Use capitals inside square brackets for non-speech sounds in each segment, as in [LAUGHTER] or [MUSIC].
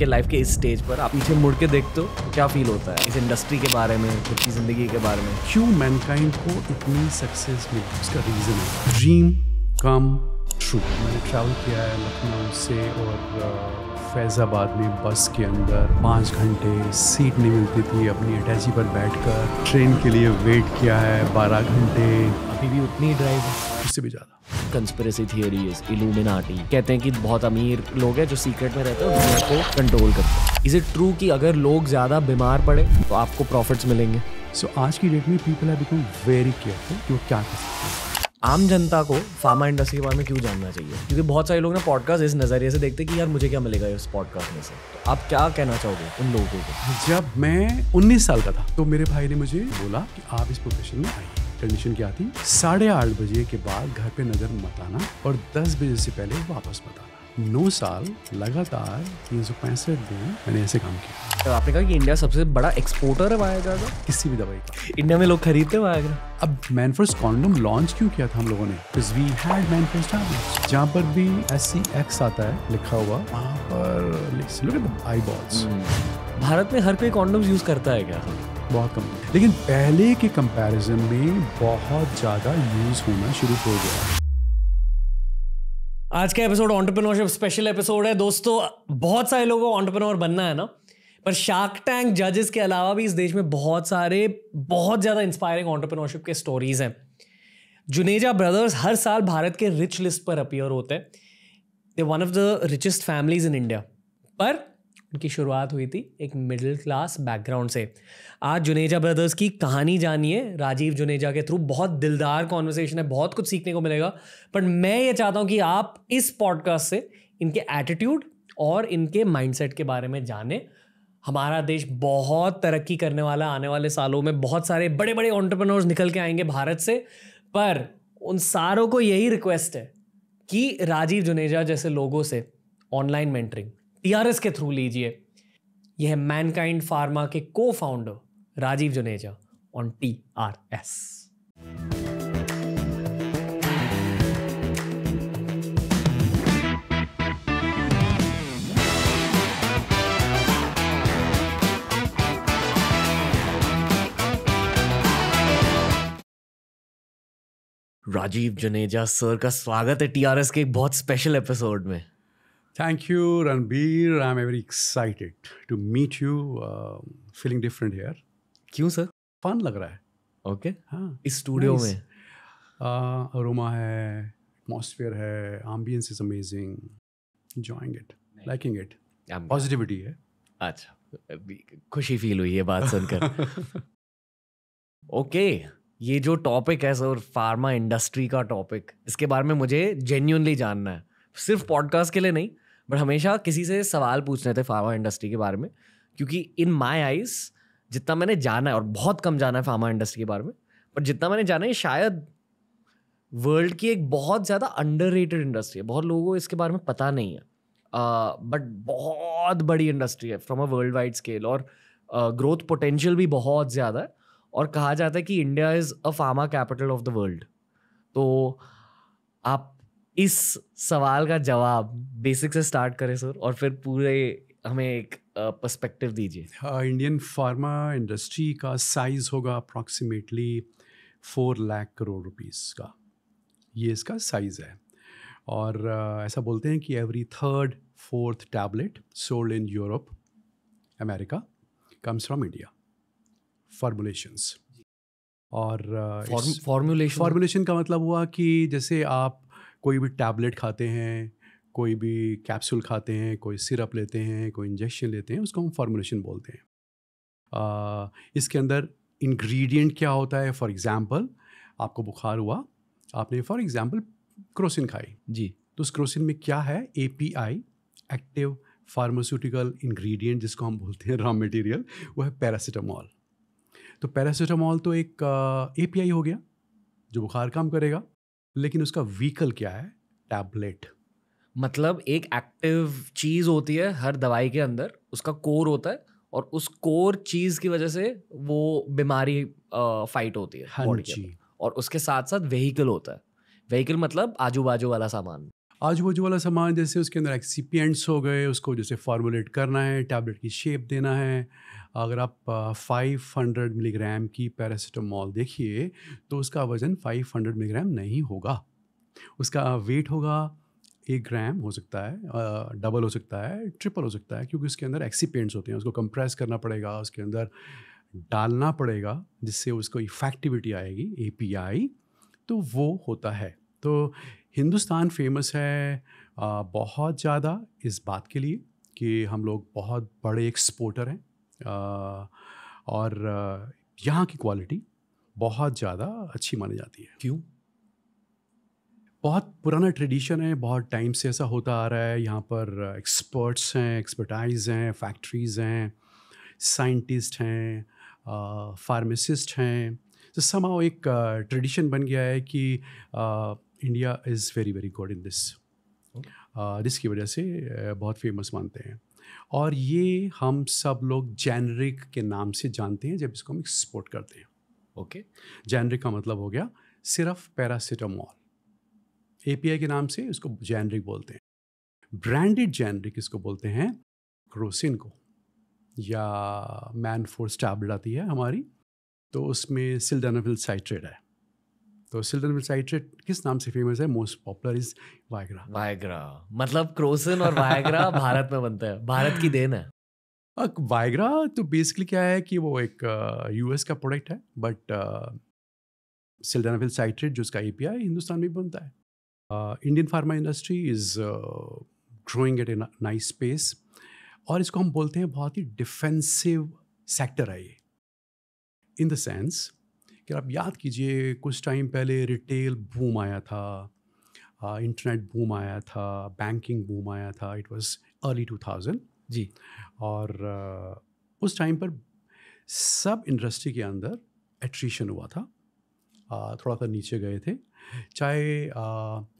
आपके लाइफ के इस स्टेज पर आप पीछे मुड़ के देखते हो तो क्या फील होता है इस इंडस्ट्री के बारे में खुद की जिंदगी के बारे में क्यों मैनकाइंड को इतनी सक्सेस मिली उसका रीज़न है ड्रीम कम ट्रू मैंने ट्रैवल किया है लखनऊ से और फैज़ाबाद में बस के अंदर पाँच घंटे सीट नहीं मिलती थी अपनी अटैची पर बैठकर ट्रेन के लिए वेट किया है बारह घंटे अभी भी उतनी ड्राइव उससे भी ज़्यादा कंस्पिरेसी थियोरी इलूमिनाटी कहते हैं कि बहुत अमीर लोग हैं जो सीक्रेट में रहते हैं और दुनिया को कंट्रोल करते हैं इज इट ट्रू कि अगर लोग ज़्यादा बीमार पड़े तो आपको प्रॉफिट्स मिलेंगे सो so, आज की डेट में people are become very careful कि वो क्या कर सकते हैं आम जनता को फार्मा इंडस्ट्री के बारे में क्यों जानना चाहिए क्योंकि बहुत सारे लोग ना पॉडकास्ट इस नज़रिए से देखते हैं कि यार मुझे क्या मिलेगा इस पॉडकास्ट में से तो आप क्या कहना चाहोगे उन लोगों को जब मैं 19 साल का था तो मेरे भाई ने मुझे बोला कि आप इस प्रोफेशन में आइए कंडीशन क्या थी साढ़े आठ बजे के बाद घर पे नज़र मत आना और दस बजे से पहले वापस मत आना नौ साल लगातार तीन सौ पैंसठ दिन मैंने ऐसे काम किया तो आपने कहा कि इंडिया सबसे बड़ा एक्सपोर्टर है वायग्रा का किसी भी दवाई का इंडिया में लोग खरीदते हैं वायग्रा अब मैनफर्स्ट कॉन्डम लॉन्च क्यों किया था हम लोगों ने वी हैड मैनफर्स्ट जहाँ पर भी एस सी एक्स आता है लिखा हुआ वहाँ पर आई बॉल्स भारत में हर कोई कॉन्डम्स यूज करता है क्या बहुत कम लेकिन पहले के कंपैरिजन में बहुत ज़्यादा यूज़ होना शुरू हो गया आज का एपिसोड ऑन्टरप्रनोरशिप स्पेशल एपिसोड है दोस्तों बहुत सारे लोगों को ऑन्टरप्रनोर बनना है ना पर शार्क टैंक जजेस के अलावा भी इस देश में बहुत सारे बहुत ज़्यादा इंस्पायरिंग ऑन्टरप्रनोरशिप के स्टोरीज हैं जुनेजा ब्रदर्स हर साल भारत के रिच लिस्ट पर अपियर होते हैं they one of the richest families in India पर उनकी शुरुआत हुई थी एक मिडिल क्लास बैकग्राउंड से आज जुनेजा ब्रदर्स की कहानी जानिए राजीव जुनेजा के थ्रू बहुत दिलदार कॉन्वर्सेशन है बहुत कुछ सीखने को मिलेगा बट मैं ये चाहता हूँ कि आप इस पॉडकास्ट से इनके एटीट्यूड और इनके माइंडसेट के बारे में जानें हमारा देश बहुत तरक्की करने वाला आने वाले सालों में बहुत सारे बड़े बड़े ऑन्टरप्रनोर्स निकल के आएंगे भारत से पर उन सारों को यही रिक्वेस्ट है कि राजीव जुनेजा जैसे लोगों से ऑनलाइन मेंटरिंग टीआरएस के थ्रू लीजिए यह है मैनकाइंड फार्मा के को founder Rajeev Juneja on T R S Rajeev Juneja sir का स्वागत है टीआरएस के एक बहुत स्पेशल एपिसोड में Thank you, Ranbir. I'm very excited to meet you. Uh, feeling different here. क्यों सर फन लग रहा है ओके okay. हाँ इस स्टूडियो nice. में अरोमा uh, है एटमोसफियर है ambience is amazing enjoying it, liking it. Positivity है अच्छा खुशी फील हुई है बात सुनकर ओके [LAUGHS] ये जो टॉपिक है सर फार्मा इंडस्ट्री का टॉपिक इसके बारे में मुझे जेन्यूनली जानना है सिर्फ पॉडकास्ट के लिए नहीं बट हमेशा किसी से सवाल पूछने थे फार्मा इंडस्ट्री के बारे में क्योंकि इन माई आइज जितना मैंने जाना है और बहुत कम जाना है फार्मा इंडस्ट्री के बारे में पर जितना मैंने जाना है शायद वर्ल्ड की एक बहुत ज़्यादा अंडर इंडस्ट्री है बहुत लोगों को इसके बारे में पता नहीं है बट uh, बहुत बड़ी इंडस्ट्री है from a world wide scale और ग्रोथ uh, पोटेंशियल भी बहुत ज़्यादा है और कहा जाता है कि India is a pharma capital of the world तो आप इस सवाल का जवाब बेसिक से स्टार्ट करें सर और फिर पूरे हमें एक पर्सपेक्टिव दीजिए इंडियन फार्मा इंडस्ट्री का साइज होगा approximately four lakh crore rupees का ये इसका साइज़ है और uh, ऐसा बोलते हैं कि every third fourth tablet sold in Europe America comes from India formulations और फॉर्मूलेशन uh, फॉर्मूलेशन का मतलब हुआ कि जैसे आप कोई भी टैबलेट खाते हैं कोई भी कैप्सूल खाते हैं कोई सिरप लेते हैं कोई इंजेक्शन लेते हैं उसको हम फार्मोलेशन बोलते हैं आ, इसके अंदर इंग्रेडिएंट क्या होता है फॉर एग्जांपल आपको बुखार हुआ आपने फॉर एग्जांपल क्रोसिन खाई जी तो उस क्रोसिन में क्या है A P I active pharmaceutical ingredient जिसको हम बोलते हैं रॉ मटेरियल वो है पैरासीटामॉल तो पैरासीटामॉल तो एक ए पी आई हो गया जो बुखार काम करेगा लेकिन उसका व्हीकल क्या है टैबलेट मतलब एक एक्टिव चीज़ होती है हर दवाई के अंदर उसका कोर होता है और उस कोर चीज़ की वजह से वो बीमारी फाइट होती है हाँ जी और उसके साथ साथ व्हीकल होता है व्हीकल मतलब आजू बाजू वाला सामान आजू बाजू वाला सामान जैसे उसके अंदर एक्सीपियंट्स हो गए उसको जैसे फॉर्मुलेट करना है टैबलेट की शेप देना है अगर आप 500 मिलीग्राम की पैरासीटामोल देखिए तो उसका वज़न 500 मिलीग्राम नहीं होगा उसका वेट होगा एक ग्राम हो सकता है डबल हो सकता है ट्रिपल हो सकता है क्योंकि उसके अंदर एक्सीपेंट्स होते हैं उसको कंप्रेस करना पड़ेगा उसके अंदर डालना पड़ेगा जिससे उसको इफेक्टिविटी आएगी ए तो वो होता है तो हिंदुस्तान फेमस है बहुत ज़्यादा इस बात के लिए कि हम लोग बहुत बड़े एक्सपोर्टर हैं और यहाँ की क्वालिटी बहुत ज़्यादा अच्छी मानी जाती है क्यों बहुत पुराना ट्रेडिशन है बहुत टाइम से ऐसा होता आ रहा है यहाँ पर एक्सपर्ट्स हैं एक्सपर्टाइज हैं फैक्ट्रीज हैं साइंटिस्ट हैं फार्मेसिस्ट हैं तो समाओ एक ट्रेडिशन बन गया है कि India is very very good in this जिसकी वजह से बहुत फेमस मानते हैं और ये हम सब लोग जेनरिक के नाम से जानते हैं जब इसको हम एक्सपोर्ट करते हैं ओके okay? का मतलब हो गया सिर्फ पैरासीटामॉल ए के नाम से इसको जेनरिक बोलते हैं ब्रांडेड जेनरिक इसको बोलते हैं क्रोसिन को या मैन फोर्स टैबलेट आती है हमारी तो उसमें सिल्डानाफिल साइट्रेट है तो विल साइट्रेट किस नाम से फेमस है most popular is Viagra Viagra मतलब क्रोसन और वायग्रा [LAUGHS] भारत में बनता है भारत की देन है वायग्रा तो बेसिकली क्या है कि वो एक यूएस uh, का प्रोडक्ट है बट सिल्डानाफिल साइट्रेट जो उसका एपीआई हिंदुस्तान में भी बनता है Indian pharma industry is growing at a nice space और इसको हम बोलते हैं बहुत ही डिफेंसिव सेक्टर है ये इन द सेंस कि आप याद कीजिए कुछ टाइम पहले रिटेल बूम आया था इंटरनेट बूम आया था बैंकिंग बूम आया था it was early two thousand जी और uh, उस टाइम पर सब इंडस्ट्री के अंदर एट्रीशन हुआ था uh, थोड़ा सा नीचे गए थे चाहे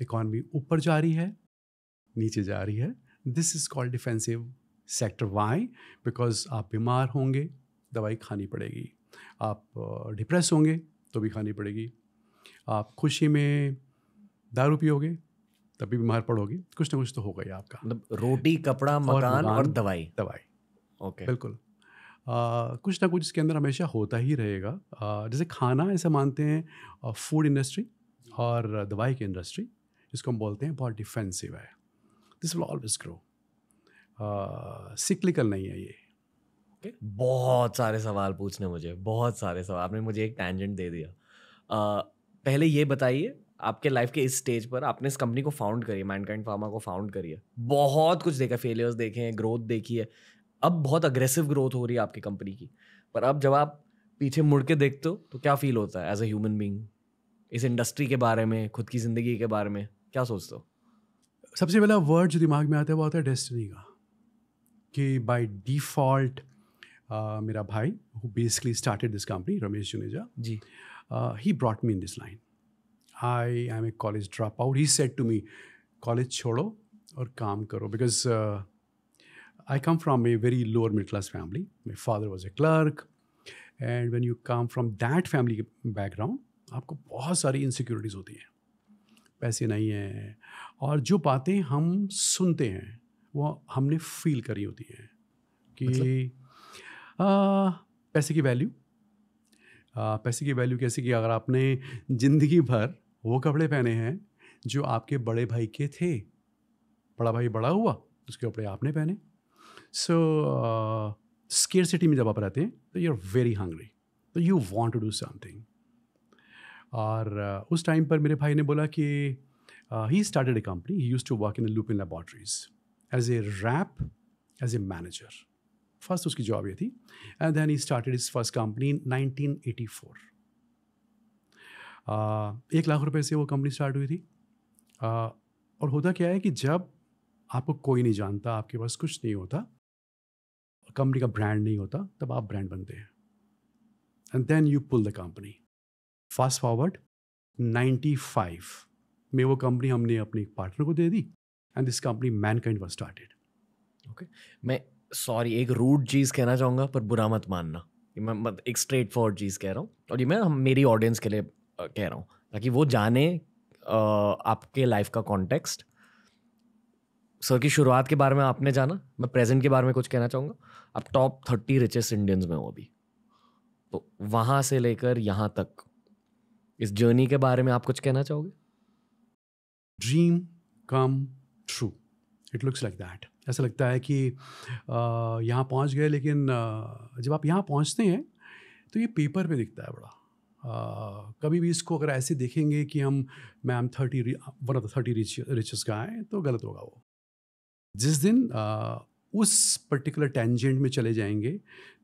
इकॉनमी uh, ऊपर जा रही है नीचे जा रही है this is called defensive sector why because आप बीमार होंगे दवाई खानी पड़ेगी आप डिप्रेस होंगे तो भी खानी पड़ेगी आप खुशी में दारू पियोगे तब भी बीमार पड़ोगे कुछ ना कुछ तो होगा ही आपका मतलब रोटी कपड़ा मकान और, और दवाई दवाई ओके बिल्कुल कुछ ना कुछ इसके अंदर हमेशा होता ही रहेगा जैसे खाना ऐसा मानते हैं फूड इंडस्ट्री और दवाई की इंडस्ट्री इसको हम बोलते हैं बहुत डिफेंसिव है this will always grow cyclical नहीं है ये ओके बहुत सारे सवाल पूछने मुझे बहुत सारे सवाल आपने मुझे एक टेंजेंट दे दिया uh, पहले ये बताइए आपके लाइफ के इस स्टेज पर आपने इस कंपनी को फाउंड करी माइंड फार्मा को फाउंड करी है बहुत कुछ देखा फेलियर्स देखे हैं ग्रोथ देखी है अब बहुत अग्रेसिव ग्रोथ हो रही है आपकी कंपनी की पर अब जब आप पीछे मुड़ के देखते हो तो क्या फील होता है एज ए ह्यूमन बींग इस इंडस्ट्री के बारे में खुद की ज़िंदगी के बारे में क्या सोचते हो सबसे पहला वर्ड जो दिमाग में आता है वो आता है डेस्टिनी का कि बाई डिफ़ॉल्ट मेरा भाई who basically started this company Ramesh Juneja ji he brought me in this line I I am a college dropout he said to me college छोड़ो और काम करो because I come from a very lower middle class family my father was a clerk and when you come from that family के background आपको बहुत सारी insecurities होती हैं पैसे नहीं हैं और जो बातें हम सुनते हैं वो हमने फील करी होती हैं कि मतलब? पैसे की वैल्यू आ, पैसे की वैल्यू कैसे कि अगर आपने ज़िंदगी भर वो कपड़े पहने हैं जो आपके बड़े भाई के थे बड़ा भाई बड़ा हुआ उसके कपड़े आपने पहने सो स्केर सिटी में जब आप रहते हैं तो यू आर वेरी हंग्री तो you want to do something और uh, उस टाइम पर मेरे भाई ने बोला कि he started a company he used to work in Lupin laboratories as a rep as a manager first उसकी जॉब ये थी and then he started is first company nineteen eighty four एक लाख रुपए से वो कंपनी स्टार्ट हुई थी uh, और होता क्या है कि जब आपको कोई नहीं जानता आपके पास कुछ नहीं होता कंपनी का ब्रांड नहीं होता तब आप ब्रांड बनते हैं and then you pull the company fast forward 95 में वो कंपनी हमने अपने पार्टनर को दे दी and this company Mankind started okay मैं सॉरी एक रूड चीज़ कहना चाहूंगा पर बुरा मत मानना मैं एक स्ट्रेट फॉरवर्ड चीज़ कह रहा हूँ और ये मैं मेरी ऑडियंस के लिए कह रहा हूँ ताकि वो जाने आपके लाइफ का कॉन्टेक्स्ट सर की शुरुआत के बारे में आपने जाना मैं प्रेजेंट के बारे में कुछ कहना चाहूँगा आप टॉप थर्टी रिचेस्ट इंडियंस में हो अभी तो वहाँ से लेकर यहाँ तक इस जर्नी के बारे में आप कुछ कहना चाहोगे dream come true it looks like that ऐसा लगता है कि यहाँ पहुँच गए लेकिन जब आप यहाँ पहुँचते हैं तो ये पेपर पे दिखता है बड़ा कभी भी इसको अगर ऐसे देखेंगे कि हम मैं हम thirty one of the thirty riches का आए तो गलत होगा वो जिस दिन उस पर्टिकुलर टेंजेंट में चले जाएंगे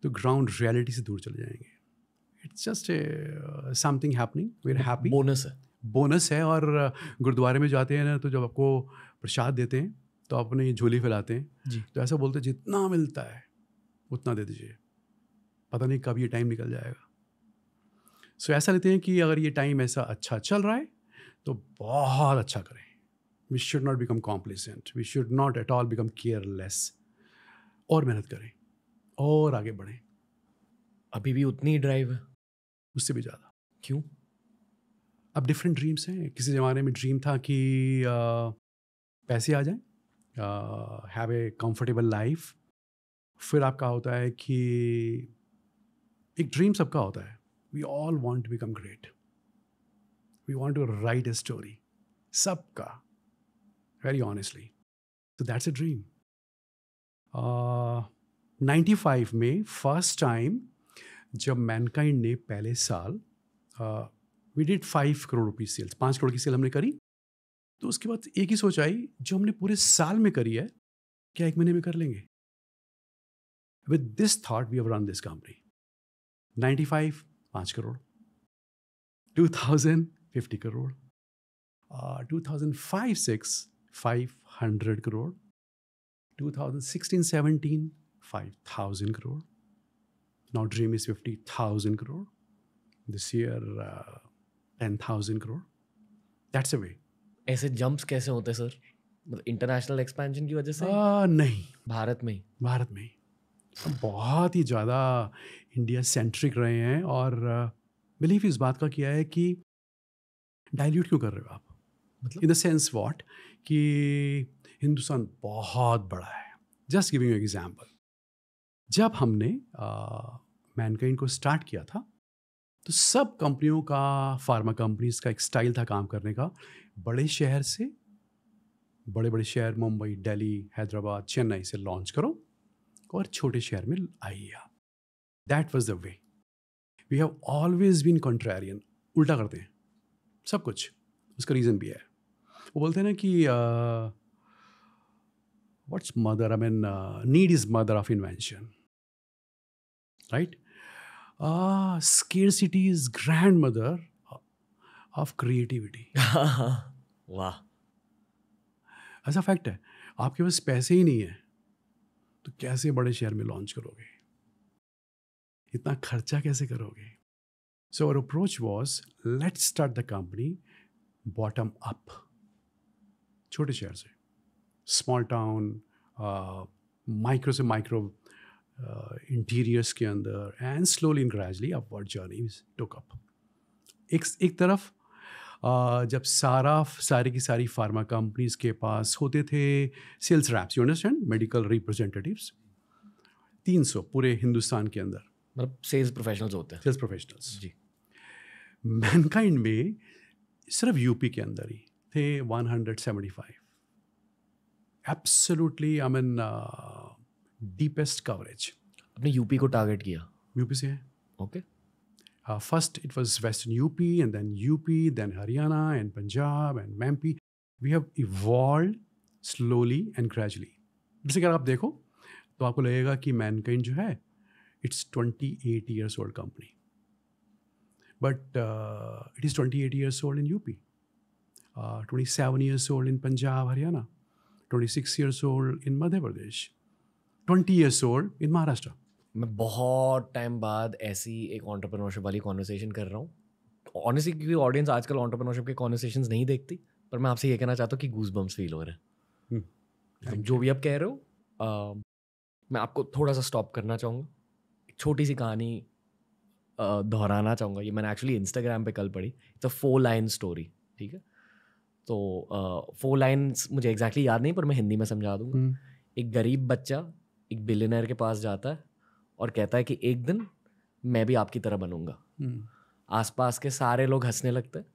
तो ग्राउंड रियलिटी से दूर चले जाएंगे it's just something happening we're happy bonus है बोनस है और गुरुद्वारे में जाते हैं ना तो जब आपको प्रसाद देते हैं तो आप अपनी झोली फैलाते हैं जी तो ऐसा बोलते जितना मिलता है उतना दे दीजिए पता नहीं कब ये टाइम निकल जाएगा सो ऐसा लेते हैं कि अगर ये टाइम ऐसा अच्छा चल रहा है तो बहुत अच्छा करें we should not become complacent we should not at all become careless और मेहनत करें और आगे बढ़ें अभी भी उतनी ड्राइव उससे भी ज़्यादा क्यों अब डिफरेंट ड्रीम्स हैं किसी ज़माने में ड्रीम था कि आ, पैसे आ जाएं हैव ए कंफर्टेबल लाइफ फिर आपका होता है कि एक ड्रीम सबका होता है we all want to become great we want to write a story सबका वेरी ऑनेस्टली तो that's a dream ninety five में फर्स्ट टाइम जब मैनकाइंड ने पहले साल we did five crore rupees sales पाँच करोड़ की सेल हमने करी तो उसके बाद एक ही सोच आई जो हमने पूरे साल में करी है क्या एक महीने में कर लेंगे with this thought we have run this company 95 पाँच crore thousand fifty crore two thousand five six five hundred crore two thousand sixteen seventeen five thousand crore now dream is fifty thousand crore this year ten thousand crore that's a way ऐसे jumps कैसे होते sir मतलब international expansion की वजह से आ, नहीं भारत में भारत में बहुत ही ज़्यादा इंडिया सेंट्रिक रहे हैं और बिलीव इस बात का किया है कि डाइल्यूट क्यों कर रहे हो आप मतलब इन द सेंस वॉट कि हिंदुस्तान बहुत बड़ा है जस्ट गिविंग एग्जाम्पल जब हमने मैनकाइंड को स्टार्ट किया था तो सब कंपनियों का फार्मा कंपनीज का एक स्टाइल था काम करने का बड़े शहर से बड़े बड़े शहर मुंबई दिल्ली हैदराबाद चेन्नई से लॉन्च करो और छोटे शहर में आइए आप that was the way we have always been contrarian उल्टा करते हैं सब कुछ उसका रीज़न भी है वो बोलते हैं ना कि what's mother I mean need is mother of invention right scarcity is grandmother of creativity [LAUGHS] वाह ऐसा फैक्ट है आपके पास पैसे ही नहीं है तो कैसे बड़े शहर में लॉन्च करोगे इतना खर्चा कैसे करोगे so our approach was let start the company bottom up छोटे शहर से स्मॉल टाउन माइक्रो से माइक्रो इंटीरियर्स uh, के अंदर and slowly and gradually upward journey took up एक तरफ जब सारा सारे की सारी फार्मा कंपनीज के पास होते थे sales reps you understand medical representatives तीन सौ पूरे हिंदुस्तान के अंदर मतलब सेल्स प्रोफेशनल्स होते हैं सेल्स प्रोफेशनल्स जी मैनकाइंड में सिर्फ यूपी के अंदर ही थे one hundred seventy five absolutely I mean deepest coverage अपने यूपी को टारगेट किया यूपी से है okay okay. Uh, first it was western up and then up then haryana and punjab and mp we have evolved slowly and gradually hmm. mankind it's 28 years old company but uh, it is 28 years old in up uh, 27 years old in punjab haryana 26 years old in madhya pradesh 20 years old in maharashtra मैं बहुत time बाद ऐसी एक entrepreneurship वाली conversation कर रहा हूँ honestly क्योंकि ऑडियंस आजकल ऑन्टरप्रनोरशिप के कॉन्वर्सेशन नहीं देखती पर मैं आपसे ये कहना चाहता हूँ कि गूज बम्स फील हो रहे हैं हम्म, जो भी आप कह रहे हो मैं आपको थोड़ा सा स्टॉप करना चाहूँगा एक छोटी सी कहानी दोहराना चाहूँगा ये मैंने एक्चुअली इंस्टाग्राम पे कल पढ़ी it's a four line story ठीक है तो फोर uh, लाइन्स मुझे एग्जैक्टली exactly याद नहीं पर मैं हिंदी में समझा दूंगा हम्म। एक गरीब बच्चा एक बिलेनर के पास जाता है और कहता है कि एक दिन मैं भी आपकी तरह बनूंगा आस हम्म। आसपास के सारे लोग हंसने लगते हैं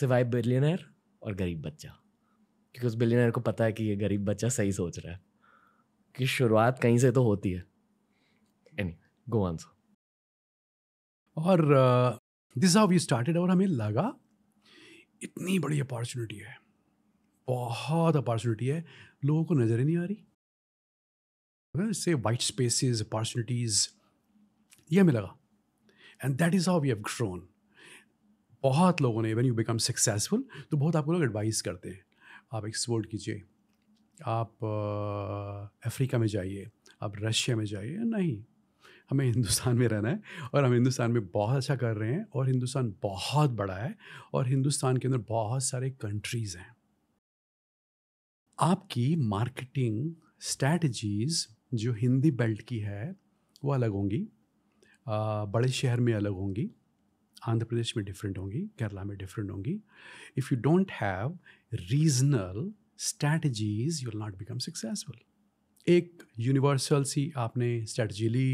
सिवाय बिलियनर और गरीब बच्चा क्योंकि उस बिलियनर को पता है कि ये गरीब बच्चा सही सोच रहा है कि शुरुआत कहीं से तो होती है एनी गो ऑन और दिस हाउ वी स्टार्टेड और हमें लगा इतनी बड़ी अपॉर्चुनिटी है बहुत अपॉर्चुनिटी है लोगों को नज़र ही नहीं आ रही से वाइट स्पेसिस अपॉर्चुनिटीज़ ये हमें लगा and that is how we have grown बहुत लोगों ने वन यू बिकम सक्सेसफुल तो बहुत आपको लोग एडवाइस करते हैं आप एक्सपोर्ट कीजिए आप अफ्रीका में जाइए आप रशिया में जाइए नहीं हमें हिंदुस्तान में रहना है और हम हिंदुस्तान में बहुत अच्छा कर रहे हैं और हिंदुस्तान बहुत बड़ा है और हिंदुस्तान के अंदर बहुत सारे कंट्रीज़ हैं आपकी मार्केटिंग स्ट्रैटजीज़ जो हिंदी बेल्ट की है वो अलग होंगी आ, बड़े शहर में अलग होंगी आंध्र प्रदेश में डिफरेंट होंगी केरला में डिफरेंट होंगी if you don't have regional strategies you will not become successful एक यूनिवर्सल सी आपने स्ट्रैटी ली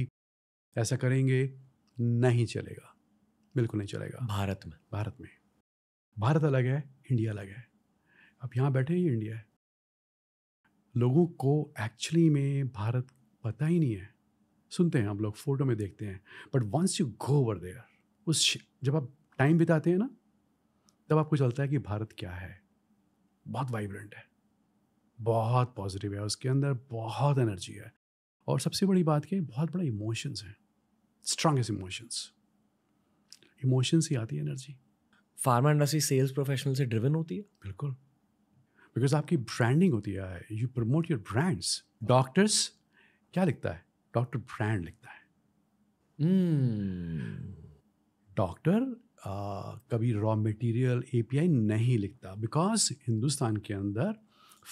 ऐसा करेंगे नहीं चलेगा बिल्कुल नहीं चलेगा भारत में भारत में भारत अलग है इंडिया अलग है आप यहाँ बैठे ही इंडिया है लोगों को एक्चुअली में भारत पता ही नहीं है सुनते हैं हम लोग फोटो में देखते हैं but once you go over there उस जब आप टाइम बिताते हैं ना तब आपको चलता है कि भारत क्या है बहुत वाइब्रेंट है बहुत पॉजिटिव है उसके अंदर बहुत एनर्जी है और सबसे बड़ी बात क्या है बहुत बड़ा इमोशंस हैं स्ट्रांगेस्ट इमोशंस इमोशंस ही आती है energy pharma industry sales professional से ड्रिवन होती है बिल्कुल बिकॉज आपकी ब्रांडिंग होती है you promote your brands doctors क्या लिखता है डॉक्टर ब्रांड लिखता है डॉक्टर hmm. Uh, कभी रॉ मटेरियल एपीआई नहीं लिखता बिकॉज हिंदुस्तान के अंदर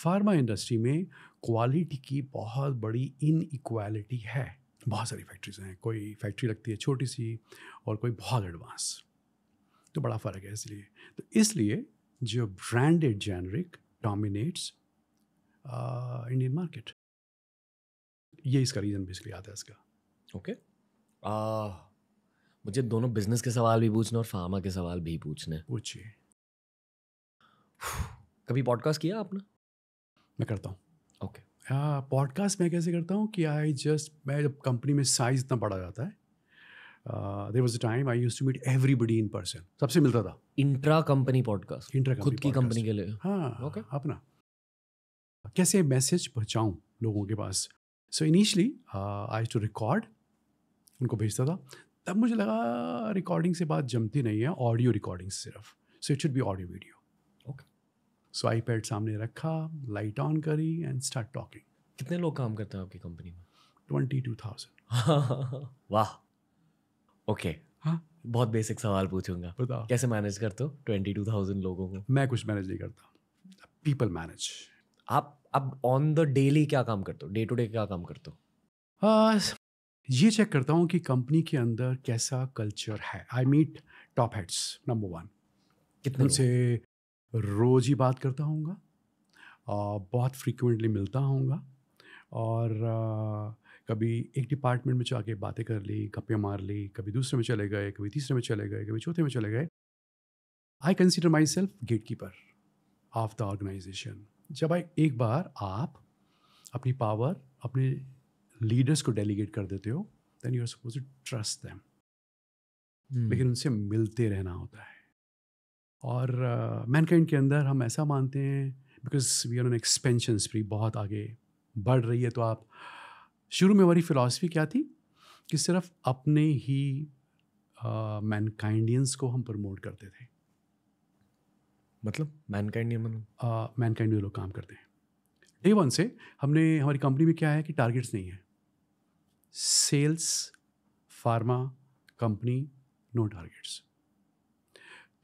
फार्मा इंडस्ट्री में क्वालिटी की बहुत बड़ी इनइक्वालिटी है बहुत सारी फैक्ट्रीज हैं कोई फैक्ट्री लगती है छोटी सी और कोई बहुत एडवांस तो बड़ा फ़र्क है इसलिए तो इसलिए जो branded generic dominates Indian market ये इसका रीज़न बेसिकली आता है इसका ओके okay. आ, मुझे दोनों बिजनेस के सवाल भी पूछने और फार्मा के सवाल भी पूछने पूछिए कभी पॉडकास्ट किया आपने मैं करता हूँ ओके okay. पॉडकास्ट मैं कैसे करता हूँ कि आई जस्ट मैं जब कंपनी में साइज इतना बढ़ा जाता है there was a time I used to meet everybody in person सबसे मिलता था इंट्रा कंपनी पॉडकास्ट इंट्रा खुद की कंपनी के लिए हाँ ओके okay. अपना कैसे मैसेज पहुँचाऊँ लोगों के पास so initially I to record उनको भेजता था तब मुझे लगा रिकॉर्डिंग से बात जमती नहीं है ऑडियो रिकॉर्डिंग सिर्फ so it should be audio video okay so I pad सामने रखा लाइट ऑन करी एंड स्टार्ट टॉकिंग कितने लोग काम करते हैं आपकी कंपनी में ट्वेंटी टू थाउजेंड वाह ओके हाँ। बहुत बेसिक सवाल पूछूंगा बताओ कैसे मैनेज करते हो ट्वेंटी टू थाउजेंड लोगों को मैं कुछ मैनेज नहीं करता पीपल मैनेज आप अब ऑन द डेली क्या काम करते हो डे टू डे क्या काम करते हो uh, ये चेक करता हूँ कि कंपनी के अंदर कैसा कल्चर है I meet top heads number one कितने से रोज ही बात करता हूँ बहुत फ्रिक्वेंटली मिलता हूँ और uh, कभी एक डिपार्टमेंट में जाके बातें कर ली गप्पियाँ मार ली कभी दूसरे में चले गए कभी तीसरे में चले गए कभी चौथे में चले गए I consider myself gatekeeper of the organisation जब आई एक बार आप अपनी पावर अपने लीडर्स को डेलीगेट कर देते हो then you are suppose to trust them लेकिन उनसे मिलते रहना होता है और मैनकाइंड uh, के अंदर हम ऐसा मानते हैं because we are an expansion spree बहुत आगे बढ़ रही है तो आप uh, शुरू में हमारी फ़िलासफ़ी क्या थी कि सिर्फ अपने ही मैनकाइंडियंस को हम प्रमोट करते थे मतलब मैनकाइंडियन मतलब मैनकाइंडियन लोग काम करते हैं डे वन से हमने हमारी कंपनी में क्या है कि टारगेट्स नहीं है sales pharma company no targets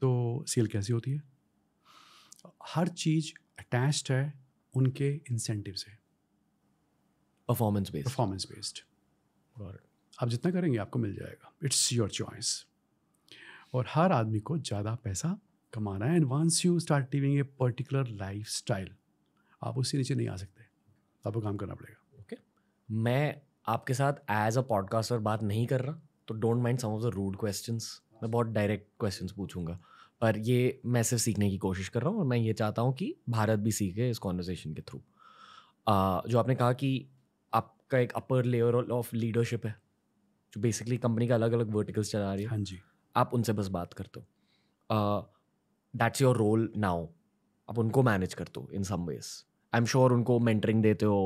तो सेल कैसी होती है हर चीज़ अटैच्ड है उनके इंसेंटिव से परफॉर्मेंस बेस्ड परफॉर्मेंस बेस्ड और आप जितना करेंगे आपको मिल जाएगा इट्स योर चॉइस और हर आदमी को ज़्यादा पैसा कमाना है and once you start living a particular lifestyle आप उससे नीचे नहीं आ सकते आपको काम करना पड़ेगा ओके okay. मैं आपके साथ एज अ पॉडकास्टर बात नहीं कर रहा तो don't mind some of the rude question मैं बहुत डायरेक्ट क्वेश्चन पूछूंगा पर ये मैं सिर्फ सीखने की कोशिश कर रहा हूँ और मैं ये चाहता हूँ कि भारत भी सीखे इस कॉन्वर्जेसन के थ्रू जो आपने कहा कि का एक अपर लेयर ऑफ लीडरशिप है जो बेसिकली कंपनी का अलग अलग वर्टिकल्स चला रही है हाँ जी आप उनसे बस बात करते हो दैट्स योर रोल नाउ आप उनको मैनेज करते हो in some ways I am sure उनको मेंटरिंग देते हो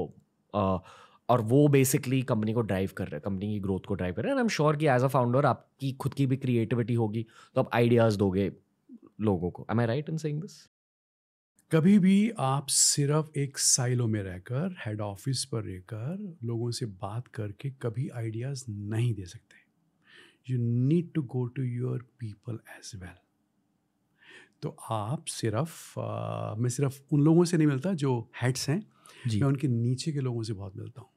और वो बेसिकली कंपनी को ड्राइव कर रहे हैं कंपनी की ग्रोथ को ड्राइव कर रहे हैं आई एम श्योर कि एज अ फाउंडर आपकी खुद की भी क्रिएटिविटी होगी तो आप आइडियाज़ दोगे लोगों को am I right in saying this कभी भी आप सिर्फ एक साइलो में रहकर हेड ऑफिस पर रहकर लोगों से बात करके कभी आइडियाज़ नहीं दे सकते you need to go to your people as well तो आप सिर्फ आ, मैं सिर्फ उन लोगों से नहीं मिलता जो हेड्स हैं मैं उनके नीचे के लोगों से बहुत मिलता हूँ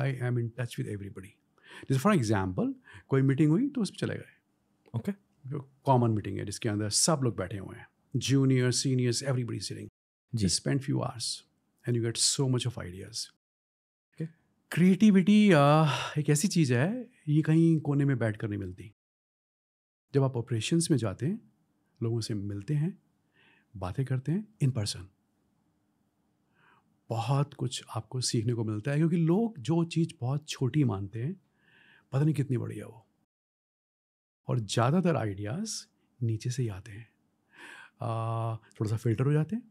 I am in touch with everybody जैसे फॉर एग्जाम्पल कोई मीटिंग हुई तो उसमें चले गए ओके okay. जो कॉमन मीटिंग है जिसके अंदर सब लोग बैठे हुए हैं juniors, seniors, everybody sitting. Just spend few hours and you get so much of ideas. Creativity uh, एक ऐसी चीज़ है ये कहीं कोने में बैठ कर नहीं मिलती जब आप ऑपरेशंस में जाते हैं लोगों से मिलते हैं बातें करते हैं इन पर्सन बहुत कुछ आपको सीखने को मिलता है क्योंकि लोग जो चीज़ बहुत छोटी मानते हैं पता नहीं कितनी बड़ी है वो और ज़्यादातर आइडियाज़ नीचे से ही आते हैं थोड़ा सा फिल्टर हो जाते हैं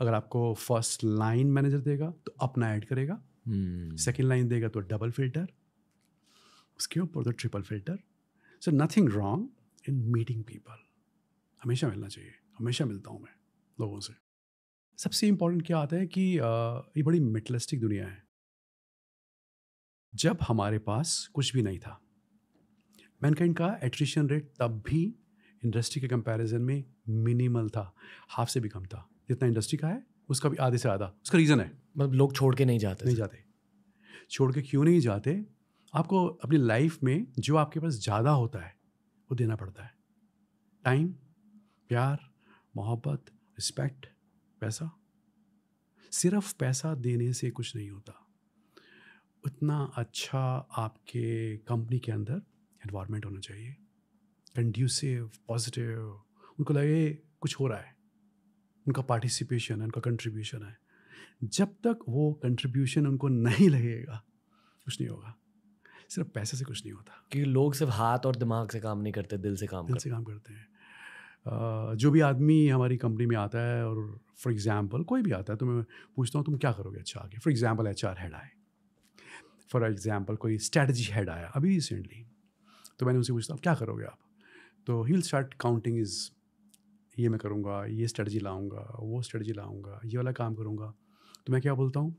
अगर आपको फर्स्ट लाइन मैनेजर देगा तो अपना ऐड करेगा सेकेंड हम्म। लाइन देगा तो डबल फिल्टर उसके ऊपर तो triple filter so nothing wrong in meeting people हमेशा मिलना चाहिए हमेशा मिलता हूँ मैं लोगों से सबसे इम्पोर्टेंट क्या आता है कि ये बड़ी मेटलिस्टिक दुनिया है जब हमारे पास कुछ भी नहीं था मैनकाइंड का एट्रिशन रेट तब भी इंडस्ट्री के कंपैरिजन में मिनिमल था हाफ से भी कम था जितना इंडस्ट्री का है उसका भी आधे से आधा उसका रीज़न है मतलब लोग छोड़ के नहीं जाते नहीं जाते छोड़ के क्यों नहीं जाते आपको अपनी लाइफ में जो आपके पास ज़्यादा होता है वो देना पड़ता है टाइम प्यार मोहब्बत रिस्पेक्ट पैसा सिर्फ पैसा देने से कुछ नहीं होता उतना अच्छा आपके कंपनी के अंदर इन्वायरमेंट होना चाहिए कंड्यूसिव पॉजिटिव उनको लगे कुछ हो रहा है उनका पार्टिसिपेशन है उनका कंट्रीब्यूशन है जब तक वो कंट्रीब्यूशन उनको नहीं लगेगा कुछ नहीं होगा सिर्फ पैसे से कुछ नहीं होता क्योंकि लोग सिर्फ हाथ और दिमाग से काम नहीं करते दिल से काम दिल से काम करते हैं जो भी आदमी हमारी कंपनी में आता है और फॉर एग्ज़ाम्पल कोई भी आता है तो मैं पूछता हूँ तुम क्या करोगे अच्छा आगे फॉर एग्ज़ाम्पल एच हेड आए फॉर एग्ज़ाम्पल कोई स्ट्रैटेजी हेड आया अभी रिसेंटली तो मैंने उनसे पूछता हूँ क्या करोगे आप तो he will start counting is ये मैं करूँगा ये स्ट्रेटजी लाऊँगा वो स्ट्रेटजी लाऊँगा ये वाला काम करूँगा तो मैं क्या बोलता हूँ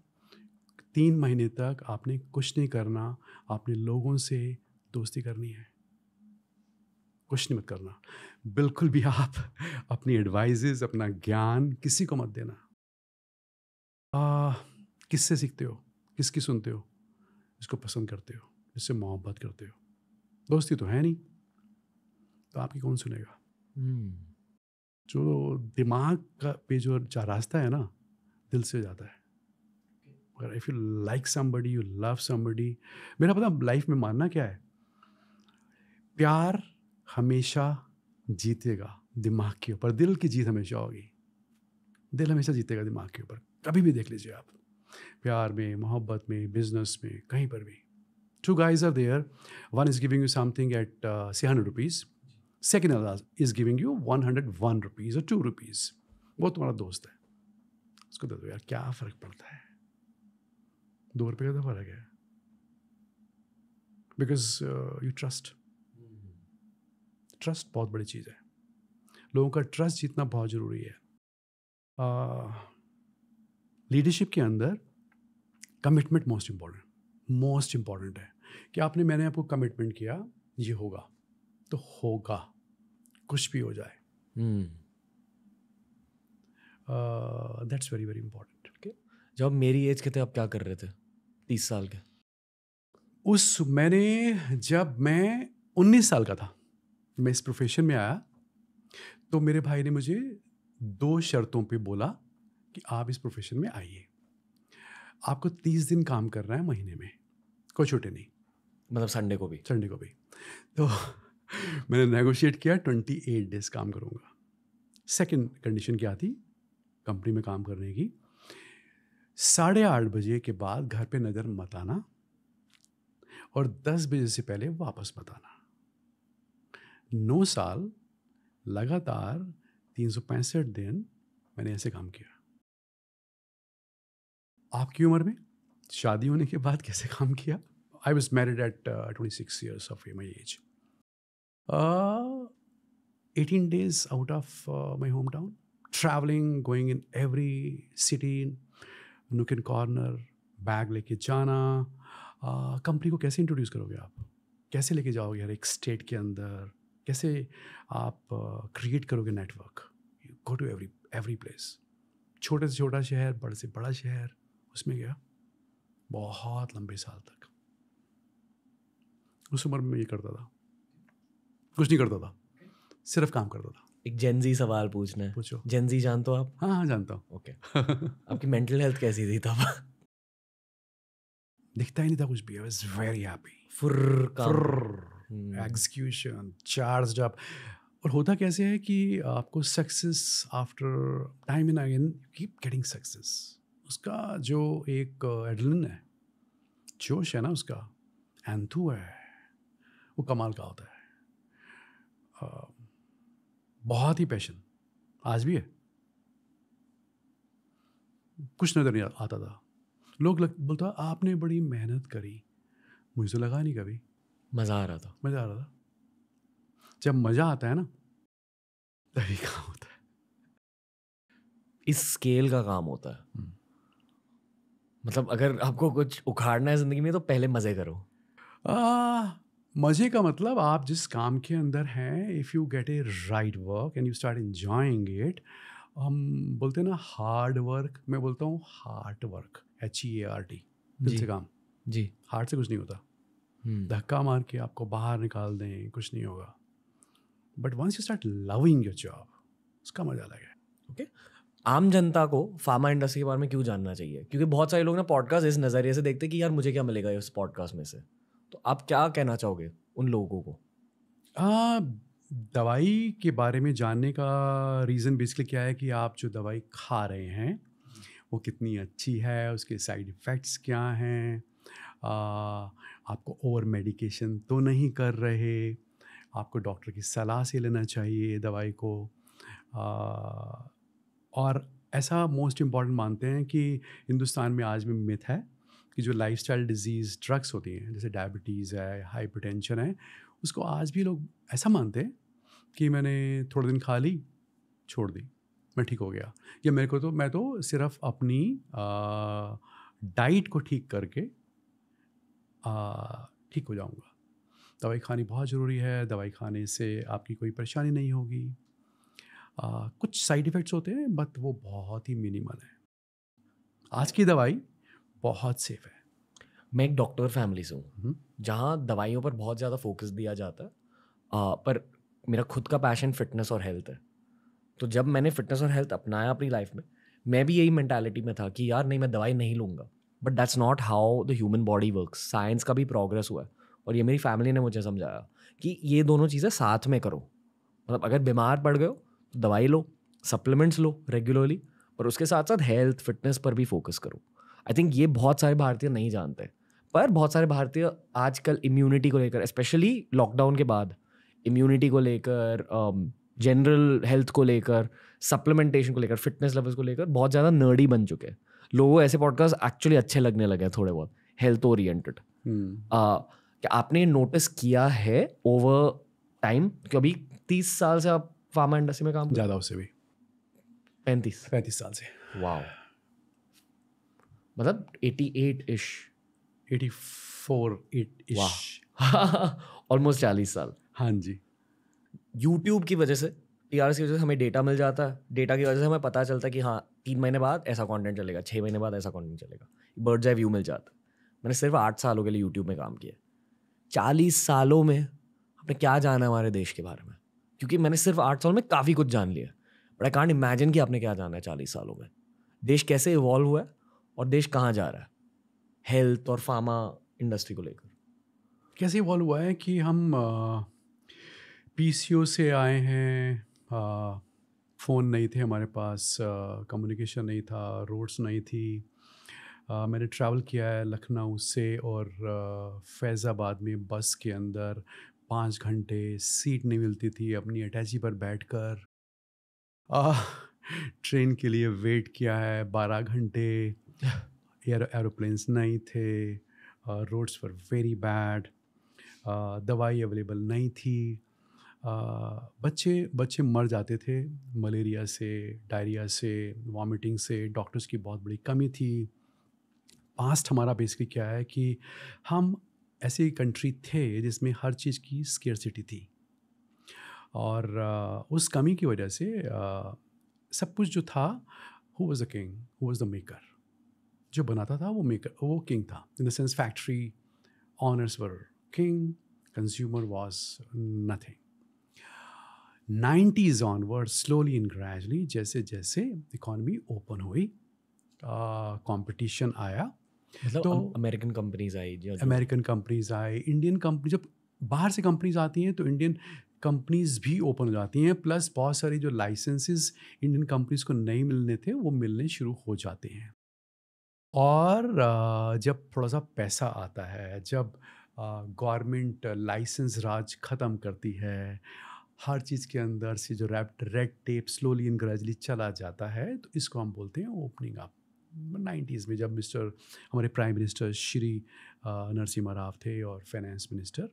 तीन महीने तक आपने कुछ नहीं करना आपने लोगों से दोस्ती करनी है कुछ नहीं मत करना बिल्कुल भी आप अपनी एडवाइज़ अपना ज्ञान किसी को मत देना किससे सीखते हो किसकी सुनते हो इसको पसंद करते हो इससे मोहब्बत करते हो दोस्ती तो है नहीं तो आपकी कौन सुनेगा हम्म। जो दिमाग का पे जो रास्ता है ना दिल से जाता है if you like somebody you love somebody मेरा पता लाइफ में मानना क्या है प्यार हमेशा जीतेगा दिमाग के ऊपर दिल की जीत हमेशा होगी दिल हमेशा जीतेगा दिमाग के ऊपर कभी भी देख लीजिए आप प्यार में मोहब्बत में बिजनेस में कहीं पर भी two guys are there one is giving you something at C hundred rupees second अंदाज is giving you one hundred one rupees और टू रुपीज़ वो तुम्हारा दोस्त है उसको दे दो यार क्या फ़र्क पड़ता है दो रुपये का तो फ़र्क है बिकॉज यू ट्रस्ट ट्रस्ट बहुत बड़ी चीज़ है लोगों का ट्रस्ट जीतना बहुत ज़रूरी है लीडरशिप uh, के अंदर commitment most important most important है कि आपने मैंने आपको कमिटमेंट किया ये होगा तो होगा कुछ भी हो जाए दैट्स वेरी वेरी इंपॉर्टेंट जब मेरी एज के थे आप क्या कर रहे थे तीस साल के उस मैंने जब मैं उन्नीस साल का था मैं इस प्रोफेशन में आया तो मेरे भाई ने मुझे दो शर्तों पे बोला कि आप इस प्रोफेशन में आइए आपको तीस दिन काम करना है महीने में कोई छोटे नहीं मतलब संडे को भी संडे को भी तो [LAUGHS] मैंने नेगोशिएट किया ट्वेंटी एट डेज काम करूँगा सेकेंड कंडीशन क्या थी कंपनी में काम करने की साढ़े आठ बजे के बाद घर पे नज़र मत आना और दस बजे से पहले वापस मत आना नौ साल लगातार तीन सौ पैंसठ दिन मैंने ऐसे काम किया आपकी उम्र में शादी होने के बाद कैसे काम किया I was married at twenty six years of my age eighteen days out of my hometown travelling going in every city nook in corner bag लेके जाना कंपनी को कैसे इंट्रोड्यूस करोगे आप कैसे लेके जाओगे हर एक स्टेट के अंदर कैसे आप क्रिएट करोगे network go to every every place छोटे से छोटा शहर बड़े से बड़ा शहर उसमें गया बहुत लंबे साल तक उस उम्र में ये करता था कुछ नहीं करता था सिर्फ काम करता था एक जेंजी सवाल पूछना है पूछो जेंजी जानते हो आप हाँ हाँ जानता हूँ ओके आपकी मेंटल हेल्थ कैसी थी तब दिखता ही नहीं था कुछ भी I was very happy for execution charge up और होता कैसे है कि आपको success after time and again keep getting success उसका जो एक एडलिन है जोश है ना उसका एंथू है वो कमाल का होता है बहुत ही पैशन आज भी है कुछ नज़र नहीं आता था लोग लग, बोलता आपने बड़ी मेहनत करी मुझे तो लगा नहीं कभी मज़ा आ रहा था मज़ा आ रहा था जब मज़ा आता है ना तभी काम होता है इस स्केल का काम होता है हम्म. मतलब अगर आपको कुछ उखाड़ना है ज़िंदगी में तो पहले मज़े करो आ, मज़े का मतलब आप जिस काम के अंदर हैं if you get a right work and you start enjoying it हम बोलते हैं ना हार्ड वर्क मैं बोलता हूँ heart work H E A R T से काम जी हार्ट से कुछ नहीं होता हम्म। धक्का मार के आपको बाहर निकाल दें कुछ नहीं होगा but once you start loving your job उसका मजा अलग है ओके आम जनता को फार्मा इंडस्ट्री के बारे में क्यों जानना चाहिए क्योंकि बहुत सारे लोग ना पॉडकास्ट इस नज़रिए से देखते हैं कि यार मुझे क्या मिलेगा इस पॉडकास्ट में से तो आप क्या कहना चाहोगे उन लोगों को आ, दवाई के बारे में जानने का रीज़न बेसिकली क्या है कि आप जो दवाई खा रहे हैं वो कितनी अच्छी है उसके साइड इफ़ेक्ट्स क्या हैं आपको ओवर मेडिकेशन तो नहीं कर रहे आपको डॉक्टर की सलाह से लेना चाहिए दवाई को आ, और ऐसा मोस्ट इम्पॉर्टेंट मानते हैं कि हिंदुस्तान में आज भी मिथ है कि जो लाइफ स्टाइल डिजीज़ ड्रग्स होती हैं जैसे डायबिटीज़ है टेंशन है उसको आज भी लोग ऐसा मानते हैं कि मैंने थोड़े दिन खा ली छोड़ दी मैं ठीक हो गया या मेरे को तो मैं तो सिर्फ अपनी डाइट को ठीक करके ठीक हो जाऊंगा दवाई खानी बहुत ज़रूरी है दवाई खाने से आपकी कोई परेशानी नहीं होगी आ, कुछ साइड इफ़ेक्ट्स होते हैं बट वो बहुत ही मिनिमल है आज की दवाई बहुत सेफ है मैं एक डॉक्टर फैमिली से हूँ हम्म। जहाँ दवाइयों पर बहुत ज़्यादा फोकस दिया जाता है आ, पर मेरा खुद का पैशन फिटनेस और हेल्थ है तो जब मैंने फिटनेस और हेल्थ अपनाया अपनी लाइफ में मैं भी यही मैंटेलिटी में था कि यार नहीं मैं दवाई नहीं लूँगा but that's not how the human body work science का भी प्रोग्रेस हुआ है और ये मेरी फैमिली ने मुझे समझाया कि ये दोनों चीज़ें साथ में करो मतलब अगर बीमार पड़ गए हो तो दवाई लो सप्लीमेंट्स लो रेगुलरली पर उसके साथ साथ हेल्थ फिटनेस पर भी फोकस करो आई थिंक ये बहुत सारे भारतीय नहीं जानते पर बहुत सारे भारतीय आजकल इम्यूनिटी को लेकर स्पेशली लॉकडाउन के बाद इम्यूनिटी को लेकर जनरल um, हेल्थ को लेकर सप्लीमेंटेशन को लेकर फिटनेस लेवल्स को लेकर बहुत ज़्यादा नर्डी बन चुके हैं लोगों ऐसे पॉडकास्ट एक्चुअली अच्छे लगने लगे हैं थोड़े बहुत हेल्थ हम्म। ओरिएंटेड क्या आपने नोटिस किया है ओवर टाइम क्योंकि तीस साल से आप फार्मा इंडस्ट्री में काम ज़्यादा उससे भी पैंतीस पैंतीस साल से वाह मतलब eighty eight ish eighty four eight almost चालीस साल हाँ जी यूट्यूब की वजह से टी आर की वजह से हमें डेटा मिल जाता है डेटा की वजह से हमें पता चलता है कि हाँ तीन महीने बाद ऐसा कॉन्टेंट चलेगा छः महीने बाद ऐसा कॉन्टेंट चलेगा बर्ड जाए व्यू मिल जाता मैंने सिर्फ आठ सालों के लिए यूट्यूब में काम किया चालीस सालों में हमने क्या जाना हमारे देश के बारे में क्योंकि मैंने सिर्फ आठ साल में काफ़ी कुछ जान लिया बट आई कांट इमेजिन कि आपने क्या जाना है चालीस सालों में देश कैसे इवॉल्व हुआ है और देश कहाँ जा रहा है हेल्थ और फार्मा इंडस्ट्री को लेकर कैसे इवॉल्व हुआ है कि हम पीसीओ से आए हैं फ़ोन नहीं थे हमारे पास कम्युनिकेशन नहीं था रोड्स नहीं थी आ, मैंने ट्रैवल किया है लखनऊ से और फैज़ाबाद में बस के अंदर पाँच घंटे सीट नहीं मिलती थी अपनी अटैची पर बैठकर ट्रेन के लिए वेट किया है बारह घंटे एयर एरोप्लेन्स नहीं थे रोड्स फॉर वेरी बैड दवाई अवेलेबल नहीं थी uh, बच्चे बच्चे मर जाते थे मलेरिया से डायरिया से वॉमिटिंग से डॉक्टर्स की बहुत बड़ी कमी थी पास्ट हमारा बेसिकली क्या है कि हम ऐसे कंट्री थे जिसमें हर चीज़ की स्केरसिटी थी और uh, उस कमी की वजह से uh, सब कुछ जो था who was the king who was the maker जो बनाता था वो मेकर वो किंग था in the sense factory owners were king consumer was nothing nineties onward slowly and gradually जैसे जैसे इकॉनमी ओपन हुई uh, आया मतलब तो अमेरिकन कंपनीज आई अमेरिकन कंपनीज आई इंडियन कंपनी जब बाहर से कंपनीज आती हैं तो इंडियन कंपनीज भी ओपन हो जाती हैं प्लस बहुत सारी जो लाइसेंसेस इंडियन कंपनीज को नहीं मिलने थे वो मिलने शुरू हो जाते हैं और जब थोड़ा सा पैसा आता है जब गवर्नमेंट लाइसेंस राज ख़त्म करती है हर चीज़ के अंदर से जो wrapped red tape slowly and gradually चला जाता है तो इसको हम बोलते हैं ओपनिंग अप नाइन्टीज़ में जब मिस्टर हमारे प्राइम मिनिस्टर श्री नरसिम्हा राव थे और finance minister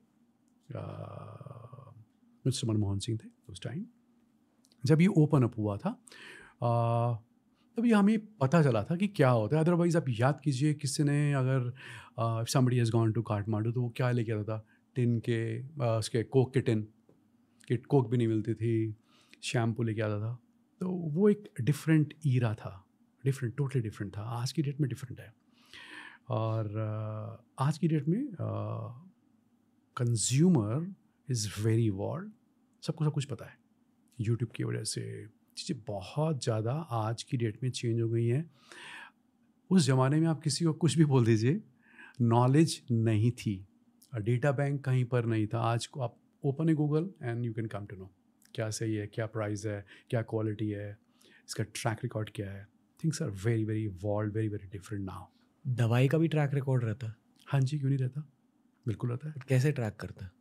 mister Manmohan Singh थे उस टाइम जब ये ओपन अप हुआ था तब ये हमें पता चला था कि क्या होता है अदरवाइज़ आप याद कीजिए किसी ने अगर somebody has gone to Kathmandu तो वो क्या लेके आता था टिन के आ, उसके कोक के टिन किट कोक भी नहीं मिलती थी शैम्पू लेके आता था तो वो एक डिफरेंट ईरा था डिफरेंट टोटली डिफरेंट था आज की डेट में डिफरेंट है और आज की डेट में कंज्यूमर इज़ वेरी वॉल्ड सबको सब कुछ पता है यूट्यूब की वजह से चीज़ें बहुत ज़्यादा आज की डेट में चेंज हो गई हैं उस ज़माने में आप किसी को कुछ भी बोल दीजिए नॉलेज नहीं थी डेटा बैंक कहीं पर नहीं था आज को आप ओपन है Google and you can come to know क्या सही है क्या प्राइस है क्या क्वालिटी है इसका ट्रैक रिकॉर्ड क्या है things are very very world very very different now दवाई का भी ट्रैक रिकॉर्ड रहता है हाँ जी क्यों नहीं रहता बिल्कुल रहता है कैसे ट्रैक करता है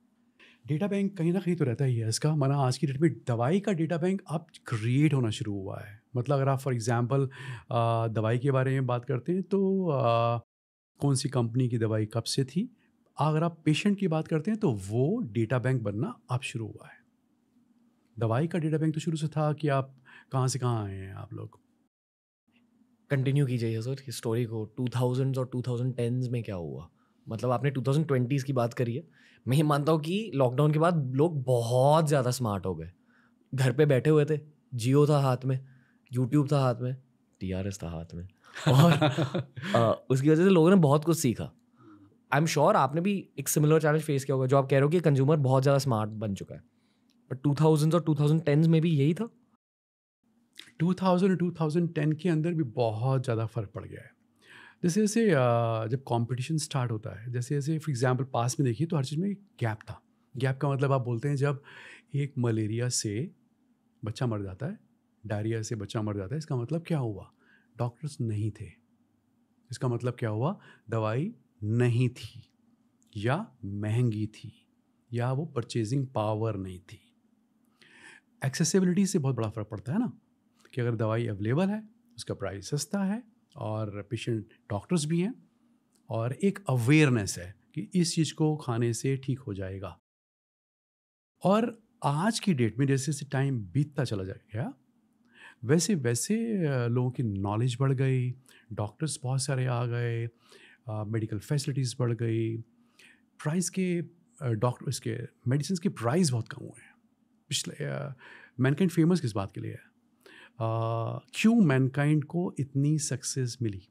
डेटा बैंक कहीं ना कहीं तो रहता ही है इसका माना आज की डेट में दवाई का डेटा बैंक अब क्रिएट होना शुरू हुआ है मतलब अगर आप फॉर एग्ज़ाम्पल दवाई के बारे में बात करते हैं तो आ, कौन सी कंपनी की दवाई कब से थी अगर आप पेशेंट की बात करते हैं तो वो डेटा बैंक बनना अब शुरू हुआ है दवाई का डेटा बैंक तो शुरू से था कि आप कहाँ से कहाँ आए हैं आप लोग कंटिन्यू कीजिए सर स्टोरी को टू थाउजेंड और टू थाउजेंड में क्या हुआ मतलब आपने टू की बात करी है मैं ये मानता हूँ कि लॉकडाउन के बाद लोग बहुत ज़्यादा स्मार्ट हो गए घर पे बैठे हुए थे जियो था हाथ में यूट्यूब था हाथ में टी आर एस था हाथ में और आ, [LAUGHS] उसकी वजह से लोगों ने बहुत कुछ सीखा आई एम श्योर आपने भी एक सिमिलर चैलेंज फेस किया होगा जो आप कह रहे हो कि कंज्यूमर बहुत ज़्यादा स्मार्ट बन चुका है बट टू थाउजेंड और टू थाउजेंड टेन में भी यही था टू थाउजेंड टेन के अंदर भी बहुत ज़्यादा फ़र्क पड़ गया है जैसे जैसे जब कंपटीशन स्टार्ट होता है जैसे जैसे फॉर एग्जांपल पास में देखिए तो हर चीज़ में गैप था गैप का मतलब आप बोलते हैं जब एक मलेरिया से बच्चा मर जाता है डायरिया से बच्चा मर जाता है इसका मतलब क्या हुआ डॉक्टर्स नहीं थे इसका मतलब क्या हुआ दवाई नहीं थी या महंगी थी या वो परचेजिंग पावर नहीं थी एक्सेसिबिलिटी से बहुत बड़ा फ़र्क पड़ता है ना कि अगर दवाई अवेलेबल है उसका प्राइस सस्ता है और पेशेंट डॉक्टर्स भी हैं और एक अवेयरनेस है कि इस चीज़ को खाने से ठीक हो जाएगा और आज की डेट में जैसे जैसे टाइम बीतता चला गया वैसे वैसे लोगों की नॉलेज बढ़ गई डॉक्टर्स बहुत सारे आ गए मेडिकल फैसिलिटीज़ बढ़ गई प्राइस के डॉक्टर्स के मेडिसिन के प्राइस बहुत कम हुए हैं पिछले मैनकाइंड फेमस किस बात के लिए है क्यों मैनकाइंड को इतनी सक्सेस मिली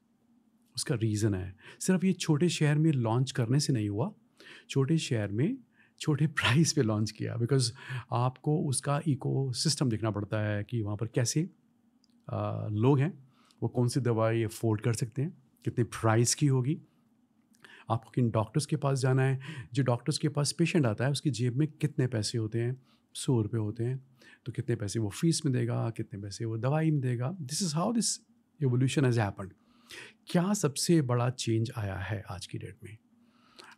उसका रीज़न है सिर्फ ये छोटे शहर में लॉन्च करने से नहीं हुआ छोटे शहर में छोटे प्राइस [LAUGHS] पे लॉन्च किया बिकॉज आपको उसका इको सिस्टम देखना पड़ता है कि वहाँ पर कैसे आ, लोग हैं वो कौन सी दवाई अफोर्ड कर सकते हैं कितने प्राइस की होगी आपको किन डॉक्टर्स के पास जाना है जो डॉक्टर्स के पास पेशेंट आता है उसकी जेब में कितने पैसे होते हैं सौ रुपये होते हैं तो कितने पैसे वो फीस में देगा कितने पैसे वो दवाई में देगा this is how this evolution has happen क्या सबसे बड़ा चेंज आया है आज की डेट में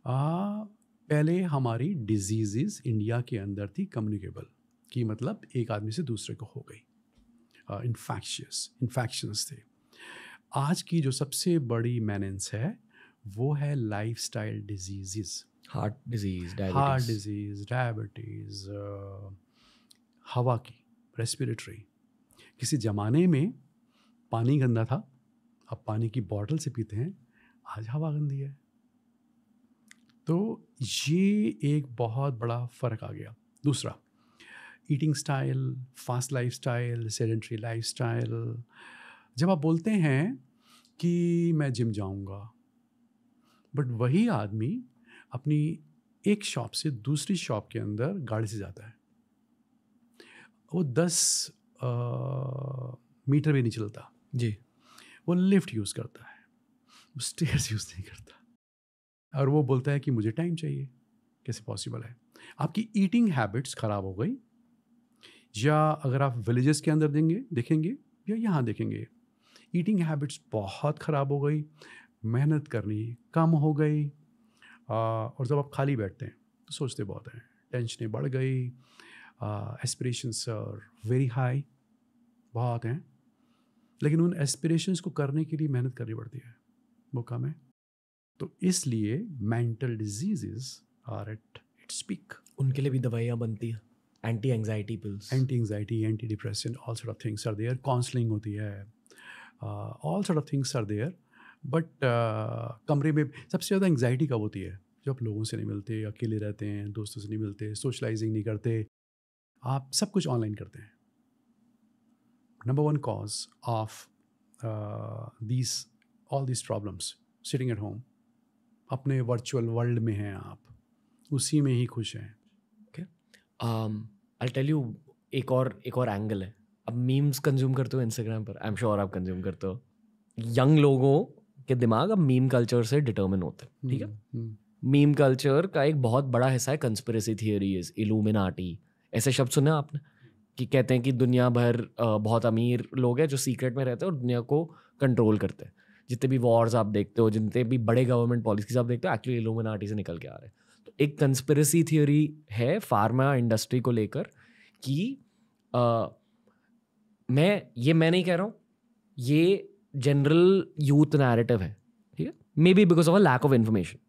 आ, पहले हमारी डिजीज़ इंडिया के अंदर थी कम्युनिकेबल कि मतलब एक आदमी से दूसरे को हो गई इन्फेक्शियस इन्फेक्शंस थे आज की जो सबसे बड़ी मैनेंस है वो है lifestyle disease heart disease heart disease diabetes हवा की रेस्पिरेटरी किसी ज़माने में पानी गंदा था अब पानी की बॉटल से पीते हैं आज हवा गंदी है तो ये एक बहुत बड़ा फ़र्क आ गया दूसरा eating style fast lifestyle sedentary lifestyle जब आप बोलते हैं कि मैं जिम जाऊंगा बट वही आदमी अपनी एक शॉप से दूसरी शॉप के अंदर गाड़ी से जाता है वो दस आ, मीटर भी नहीं चलता जी वो लिफ्ट यूज़ करता है वो स्टेयर्स यूज़ नहीं करता और वो बोलता है कि मुझे टाइम चाहिए कैसे पॉसिबल है आपकी ईटिंग हैबिट्स ख़राब हो गई या अगर आप विलेजेस के अंदर देंगे देखेंगे या यहाँ देखेंगे ईटिंग हैबिट्स बहुत ख़राब हो गई मेहनत करनी कम हो गई और जब आप खाली बैठते हैं तो सोचते बहुत हैं टेंशनें बढ़ गई एस्परेशंस और वेरी हाई बहुत हैं लेकिन उन एस्परेशंस को करने के लिए मेहनत करनी पड़ती है वो कम है तो इसलिए mental diseases are at its peak उनके लिए भी दवाइयाँ बनती हैं anti anxiety pills anti anxiety anti depression all sort of things are there counselling होती है all sort of things are there but uh, कमरे में सबसे ज़्यादा एंगजाइटी कब होती है जब लोगों से नहीं मिलते अकेले रहते हैं दोस्तों से नहीं मिलते सोशलाइजिंग नहीं करते आप सब कुछ ऑनलाइन करते हैं number one cause of these all these problems sitting at home अपने वर्चुअल वर्ल्ड में हैं आप उसी में ही खुश हैं ओके आई टेल यू एक और एक और एंगल है अब मीम्स कंज्यूम करते हो इंस्टाग्राम पर आई एम श्योर आप कंज्यूम करते हो यंग लोगों के दिमाग अब मीम कल्चर से डिटर्मिन होते हैं ठीक है मीम हम्म, कल्चर हम्म। का एक बहुत बड़ा हिस्सा है कंस्परेसी थियोरीज इलूमिन ऐसे शब्द सुने आपने कि कहते हैं कि दुनिया भर बहुत अमीर लोग हैं जो सीक्रेट में रहते हैं और दुनिया को कंट्रोल करते हैं जितने भी वॉर्स आप देखते हो जितने भी बड़े गवर्नमेंट पॉलिसीज आप देखते हो एक्चुअली इलूमिनाटी से निकल के आ रहे हैं तो एक कंस्परेसी थियोरी है फार्मा इंडस्ट्री को लेकर कि आ, मैं ये मैं नहीं कह रहा हूँ ये जनरल यूथ नैरेटिव है ठीक है maybe because of a lack of information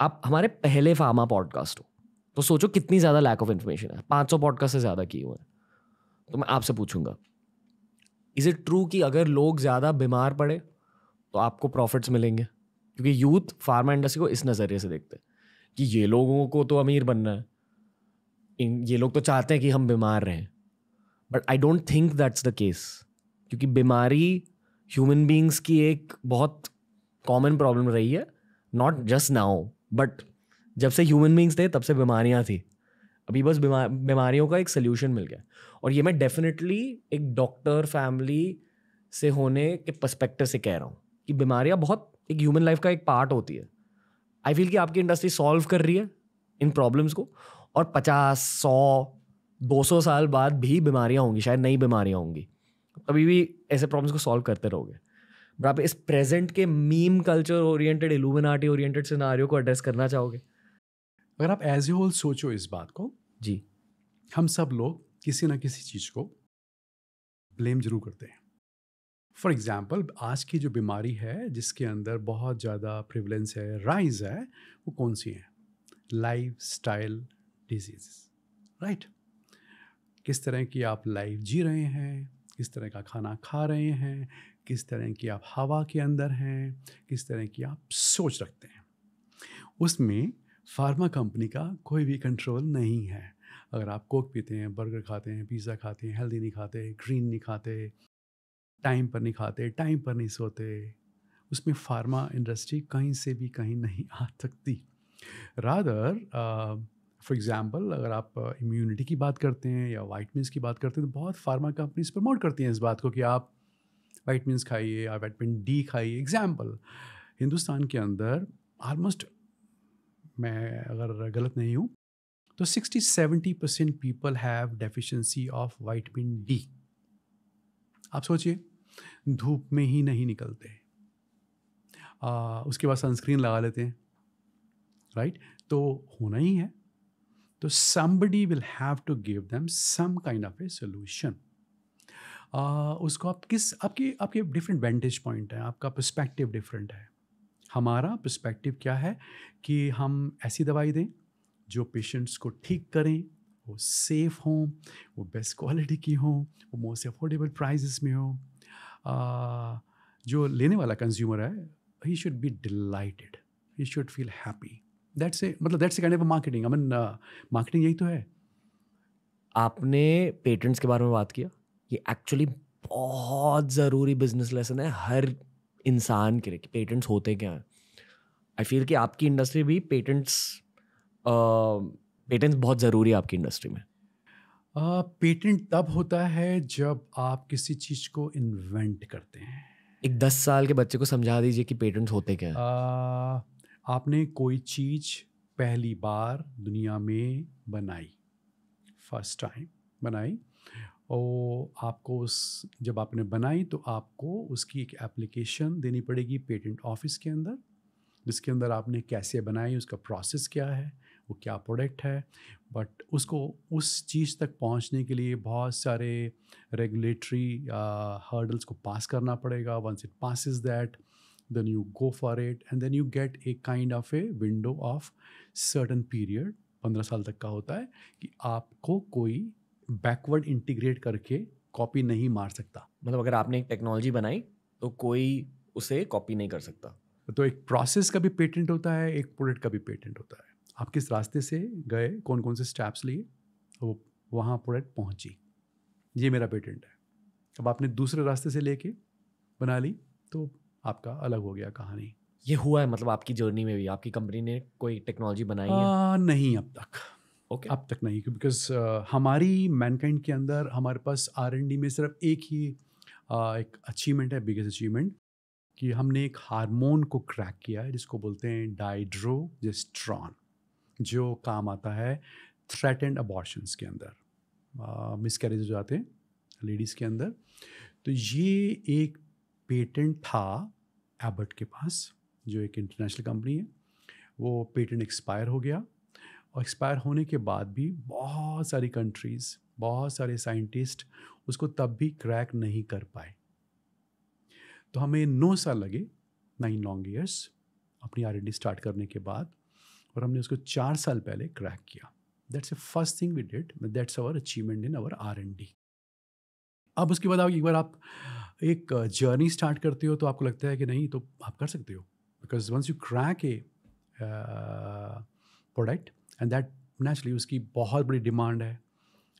आप हमारे पहले फार्मा पॉडकास्ट हो तो सोचो कितनी ज़्यादा लैक ऑफ इन्फॉर्मेशन है पाँच सौ पॉडकास्ट से ज़्यादा किए हुए हैं तो मैं आपसे पूछूंगा इज़ इट ट्रू कि अगर लोग ज़्यादा बीमार पड़े तो आपको प्रॉफिट्स मिलेंगे क्योंकि यूथ फार्मा इंडस्ट्री को इस नज़रिए से देखते हैं कि ये लोगों को तो अमीर बनना है इन ये लोग तो चाहते हैं कि हम बीमार रहें but I don't think that's the case क्योंकि बीमारी ह्यूमन बींग्स की एक बहुत कॉमन प्रॉब्लम रही है नॉट जस्ट नाउ बट जब से ह्यूमन बींग्स थे तब से बीमारियाँ थी अभी बस बीमार बीमारियों का एक सोल्यूशन मिल गया और ये मैं डेफिनेटली एक डॉक्टर फैमिली से होने के पर्स्पेक्टिव से कह रहा हूँ कि बीमारियाँ बहुत एक ह्यूमन लाइफ का एक पार्ट होती है आई फील कि आपकी इंडस्ट्री सॉल्व कर रही है इन प्रॉब्लम्स को और पचास सौ दो सौ साल बाद भी बीमारियाँ होंगी शायद नई बीमारियाँ होंगी कभी भी ऐसे प्रॉब्लम्स को सॉल्व करते रहोगे बट आप इस प्रेजेंट के meme culture oriented Illuminati oriented सिनारियों को एड्रेस करना चाहोगे अगर आप एज ए होल सोचो इस बात को जी हम सब लोग किसी ना किसी चीज़ को ब्लेम जरूर करते हैं फॉर एग्ज़ाम्पल आज की जो बीमारी है जिसके अंदर बहुत ज़्यादा प्रिवलेंस है राइज है वो कौन सी है लाइफ स्टाइल डिजीज राइट किस तरह की आप लाइफ जी रहे हैं किस तरह का खाना खा रहे हैं किस तरह की आप हवा के अंदर हैं किस तरह की आप सोच रखते हैं उसमें फार्मा कंपनी का कोई भी कंट्रोल नहीं है अगर आप कोक पीते हैं बर्गर खाते हैं पिज़्ज़ा खाते हैं हेल्दी नहीं खाते ग्रीन नहीं खाते टाइम पर नहीं खाते टाइम पर नहीं सोते उसमें फार्मा इंडस्ट्री कहीं से भी कहीं नहीं आ सकती रादर फॉर एग्ज़ाम्पल अगर आप इम्यूनिटी की बात करते हैं या वाइटमिन की बात करते हैं तो बहुत फार्मा कंपनीज प्रमोट करती हैं इस बात को कि आप वाइटमिन खाइए या वाइटमिन डी खाइए एग्ज़ाम्पल हिंदुस्तान के अंदर आलमोस्ट मैं अगर गलत नहीं हूँ तो sixty seventy percent people have deficiency of vitamin D आप सोचिए धूप में ही नहीं निकलते आ, उसके बाद सनस्क्रीन लगा लेते हैं राइट तो होना ही है तो somebody will have to give them some kind of a solution उसको आप किस आपके आपके डिफरेंट वेंटेज पॉइंट हैं आपका पर्सपेक्टिव डिफरेंट है हमारा परस्पेक्टिव क्या है कि हम ऐसी दवाई दें जो पेशेंट्स को ठीक करें वो सेफ़ हों वो बेस्ट क्वालिटी की हों वो मोस्ट अफोर्डेबल प्राइजेस में हों uh, जो लेने वाला कंज्यूमर है he should be delighted he should feel happy that's a मतलब that's kind of marketing I mean marketing यही तो है आपने पेटेंट्स के बारे में बात किया ये एक्चुअली बहुत ज़रूरी बिजनेस लेसन है हर इंसान के लिए कि पेटेंट्स होते क्या हैं आई फील कि आपकी इंडस्ट्री भी पेटेंट्स पेटेंट्स uh, बहुत ज़रूरी है आपकी इंडस्ट्री में पेटेंट uh, तब होता है जब आप किसी चीज़ को इन्वेंट करते हैं एक दस साल के बच्चे को समझा दीजिए कि पेटेंट्स होते क्या हैं uh, आपने कोई चीज़ पहली बार दुनिया में बनाई फर्स्ट टाइम बनाई और आपको उस जब आपने बनाई तो आपको उसकी एक एप्लीकेशन देनी पड़ेगी पेटेंट ऑफिस के अंदर जिसके अंदर आपने कैसे बनाई उसका प्रोसेस क्या है वो क्या प्रोडक्ट है बट उसको उस चीज़ तक पहुंचने के लिए बहुत सारे रेगुलेटरी हर्डल्स को पास करना पड़ेगा once it passes that then you go for it and then you get a kind of a window of certain period पंद्रह साल तक का होता है कि आपको कोई बैकवर्ड इंटीग्रेट करके कॉपी नहीं मार सकता मतलब अगर आपने एक टेक्नोलॉजी बनाई तो कोई उसे कॉपी नहीं कर सकता तो एक प्रोसेस का भी पेटेंट होता है एक प्रोडक्ट का भी पेटेंट होता है आप किस रास्ते से गए कौन कौन से स्टेप्स लिए वो वहाँ प्रोडक्ट पहुँची ये मेरा पेटेंट है अब आपने दूसरे रास्ते से लेके बना ली तो आपका अलग हो गया कहानी ये हुआ है मतलब आपकी जर्नी में भी आपकी कंपनी ने कोई टेक्नोलॉजी बनाई आ, है नहीं अब तक ओके okay. अब तक नहीं बिकॉज uh, हमारी मैनकाइंड के अंदर हमारे पास आर एन डी में सिर्फ एक ही uh, एक अचीवमेंट है बिगेस्ट अचीवमेंट कि हमने एक हार्मोन को क्रैक किया है जिसको बोलते हैं डाइड्रो जिस्ट्रॉन जो काम आता है थ्रेटेंड अबॉर्शंस के अंदर मिस कैरेज हो जाते हैं लेडीज़ के अंदर तो ये एक पेटेंट था एबर्ट के पास जो एक इंटरनेशनल कंपनी है वो पेटेंट एक्सपायर हो गया और एक्सपायर होने के बाद भी बहुत सारी कंट्रीज़ बहुत सारे साइंटिस्ट उसको तब भी क्रैक नहीं कर पाए तो हमें नौ साल लगे नाइन लॉन्ग ईयर्स अपनी आर स्टार्ट करने के बाद और हमने उसको चार साल पहले क्रैक किया that's a first thing we did that's our achievement in our R N D अब उसके बाद आप एक बार आप एक जर्नी स्टार्ट करते हो तो आपको लगता है कि नहीं तो आप कर सकते हो because once you crack a product and that naturally उसकी बहुत बड़ी डिमांड है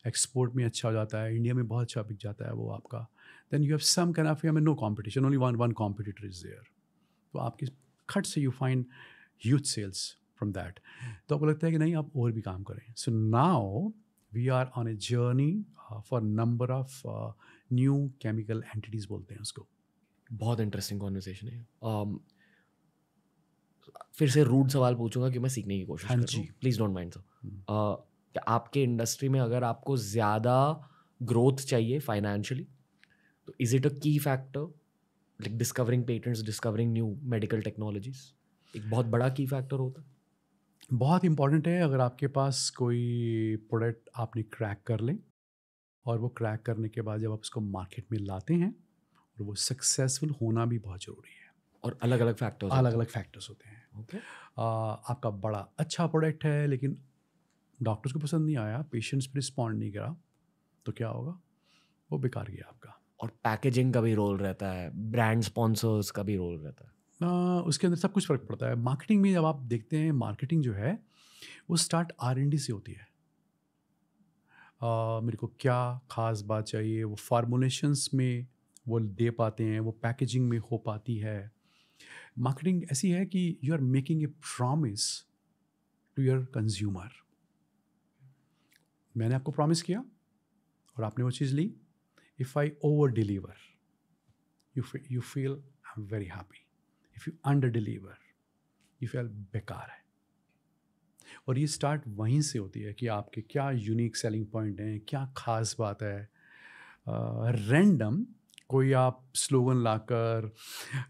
एक्सपोर्ट में अच्छा हो जाता है इंडिया में बहुत अच्छा बिक जाता है वो आपका then you have some kind of you know competition only one one competitor is there तो आपकी खट से you find huge sales from that तो आपको लगता है कि नहीं आप और भी काम करें so now we are on a journey for number of new chemical entities बोलते हैं उसको बहुत इंटरेस्टिंग कॉन्वर्सेशन है um, फिर से रूड सवाल पूछूंगा कि मैं सीखने की कोशिश हाँ करूँ जी प्लीज़ डोंट माइंड सर आपके इंडस्ट्री में अगर आपको ज़्यादा ग्रोथ चाहिए फाइनेंशियली तो is it a key factor like discovering patents discovering new medical technologies एक बहुत बड़ा की फैक्टर होता है बहुत इंपॉर्टेंट है अगर आपके पास कोई प्रोडक्ट आपने क्रैक कर लें और वो क्रैक करने के बाद जब आप उसको मार्केट में लाते हैं और वो सक्सेसफुल होना भी बहुत ज़रूरी है और अलग अलग फैक्टर्स अलग अलग फैक्टर्स होते हैं okay. आपका बड़ा अच्छा प्रोडक्ट है लेकिन डॉक्टर्स को पसंद नहीं आया पेशेंट्स भी रिस्पॉन्ड नहीं करा तो क्या होगा वो बेकार गया आपका और पैकेजिंग का भी रोल रहता है ब्रांड स्पॉन्सर्स का भी रोल रहता है आ, उसके अंदर सब कुछ फ़र्क पड़ता है मार्केटिंग में जब आप देखते हैं मार्केटिंग जो है वो स्टार्ट आर से होती है आ, मेरे को क्या ख़ास बात चाहिए वो फार्मोलेशंस में वो दे पाते हैं वो पैकेजिंग में हो पाती है मार्केटिंग ऐसी है कि you are making a promise to your consumer मैंने आपको प्रॉमिस किया और आपने वो चीज़ ली if I over deliver you you feel I am very happy if you under deliver you feel बेकार है और ये स्टार्ट वहीं से होती है कि आपके क्या यूनिक सेलिंग पॉइंट हैं क्या ख़ास बात है रैंडम कोई आप स्लोगन लाकर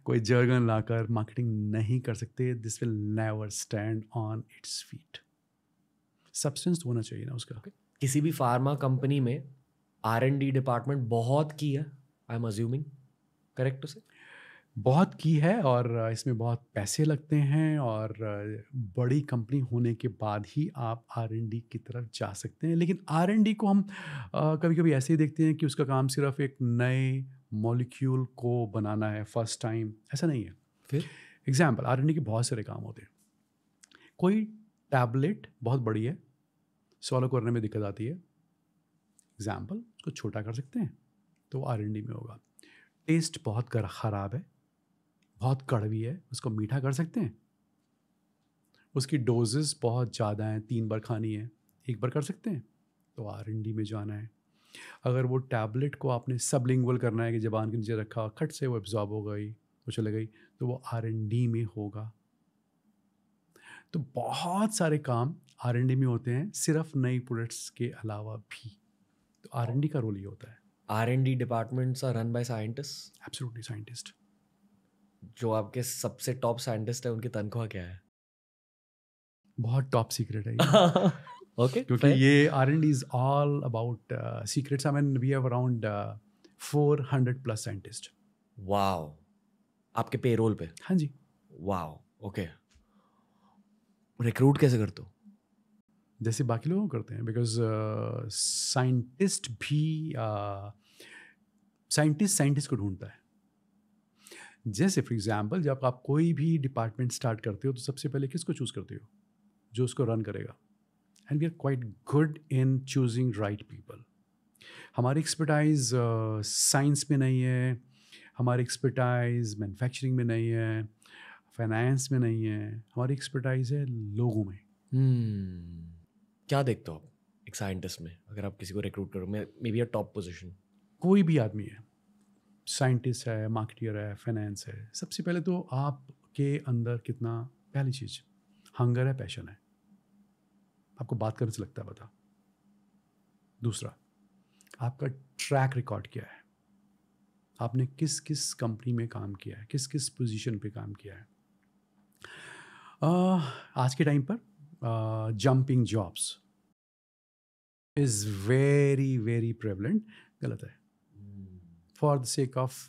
कोई जर्गन लाकर मार्केटिंग नहीं कर सकते this will never stand on its feet substance होना चाहिए ना उसका okay. किसी भी फार्मा कंपनी में आर एन डी डिपार्टमेंट बहुत की है आई एम अज्यूमिंग करेक्ट उसे बहुत की है और इसमें बहुत पैसे लगते हैं और बड़ी कंपनी होने के बाद ही आप आर एन डी की तरफ जा सकते हैं लेकिन आर एन डी को हम कभी कभी ऐसे ही देखते हैं कि उसका काम सिर्फ एक नए मॉलिक्यूल को बनाना है फर्स्ट टाइम ऐसा नहीं है फिर एग्जाम्पल आर एन डी के बहुत सारे काम होते हैं कोई टैबलेट बहुत बड़ी है सॉल्व करने में दिक्कत आती है एग्जाम्पल उसको छोटा कर सकते हैं तो आर एन डी में होगा टेस्ट बहुत ख़राब है बहुत कड़वी है उसको मीठा कर सकते हैं उसकी डोजेस बहुत ज़्यादा हैं तीन बार खानी है एक बार कर सकते हैं तो आर एन डी में जाना है अगर वो टैबलेट को आपने सबलिंगुअल करना है कि जबान के नीचे रखा खट से वो एब्जॉर्ब हो गई वो चले गई तो वो आर एन डी में होगा तो बहुत सारे काम आर एन डी में होते हैं सिर्फ नई प्रोडक्ट्स के अलावा भी तो आर एन डी का रोल ही होता है R N D departments are run by scientist absolutely scientist जो आपके सबसे टॉप साइंटिस्ट है उनकी तनख्वाह क्या है बहुत टॉप सीक्रेट है ओके [LAUGHS] क्योंकि ये R and is all about secrets I mean we have around 400 plus scientist wow आपके पेरोल पे हाँ जी वाओ ओके रिक्रूट कैसे करते हो जैसे बाकी लोग करते हैं बिकॉज साइंटिस्ट uh, भी साइंटिस्ट uh, साइंटिस्ट को ढूंढता है जैसे फॉर एग्जाम्पल जब आप कोई भी डिपार्टमेंट स्टार्ट करते हो तो सबसे पहले किसको चूज़ करते हो जो उसको रन करेगा and we are quite good in choosing right people हमारी एक्सपर्टाइज साइंस में नहीं है हमारी एक्सपर्टाइज मैन्युफैक्चरिंग में नहीं है फाइनेंस में नहीं है हमारी एक्सपर्टाइज है लोगों में hmm. क्या देखते हो आप एक साइंटिस्ट में अगर आप किसी को रिक्रूट करो maybe a top position कोई भी आदमी है साइंटिस्ट है मार्केटियर है फाइनेंस है सबसे पहले तो आपके अंदर कितना पहली चीज़ हंगर है पैशन है आपको बात करने से लगता है पता दूसरा आपका ट्रैक रिकॉर्ड क्या है आपने किस किस कंपनी में काम किया है किस किस पोजीशन पे काम किया है आ, आज के टाइम पर jumping jobs is very very prevalent गलत है for the sake of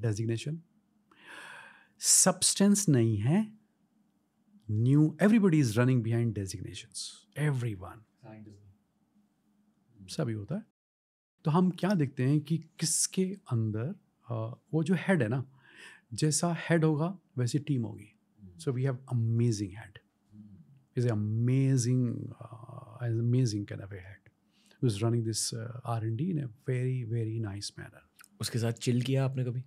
designation substance नहीं है new everybody is running behind designation every one सभी होता है तो हम क्या देखते हैं कि किसके अंदर uh, वो जो हेड है ना जैसा हेड होगा वैसी टीम होगी so we have amazing head is amazing can kind of a head who's running this uh, R&D in a very very nice उसके साथ चिल किया आपने कभी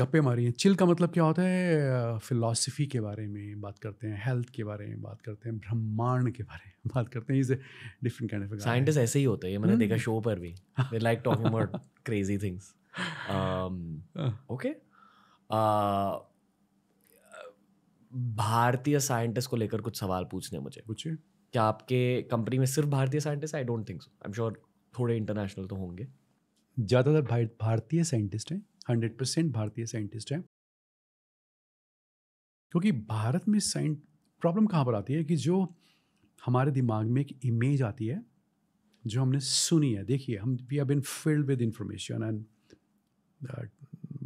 गप्पे मारी हैं चिल का मतलब क्या होता है फिलॉसफी के बारे में बात करते हैं हेल्थ के बारे में बात करते हैं ब्रह्मांड के बारे में बात करते हैं इसे डिफरेंट काइंड ऑफ साइंटिस्ट ऐसे ही होते हैं मैंने देखा शो हम्म। पर भी they like talking about crazy things okay भारतीय साइंटिस्ट को लेकर कुछ सवाल पूछने मुझे पूछिए क्या आपके कंपनी में सिर्फ भारतीय scientist I don't think so I am sure थोड़े इंटरनेशनल तो होंगे ज़्यादातर भारतीय साइंटिस्ट हैं हंड्रेड परसेंट भारतीय साइंटिस्ट हैं क्योंकि भारत में साइंट प्रॉब्लम कहाँ पर आती है कि जो हमारे दिमाग में एक इमेज आती है जो हमने सुनी है देखिए हम we are been filled with information and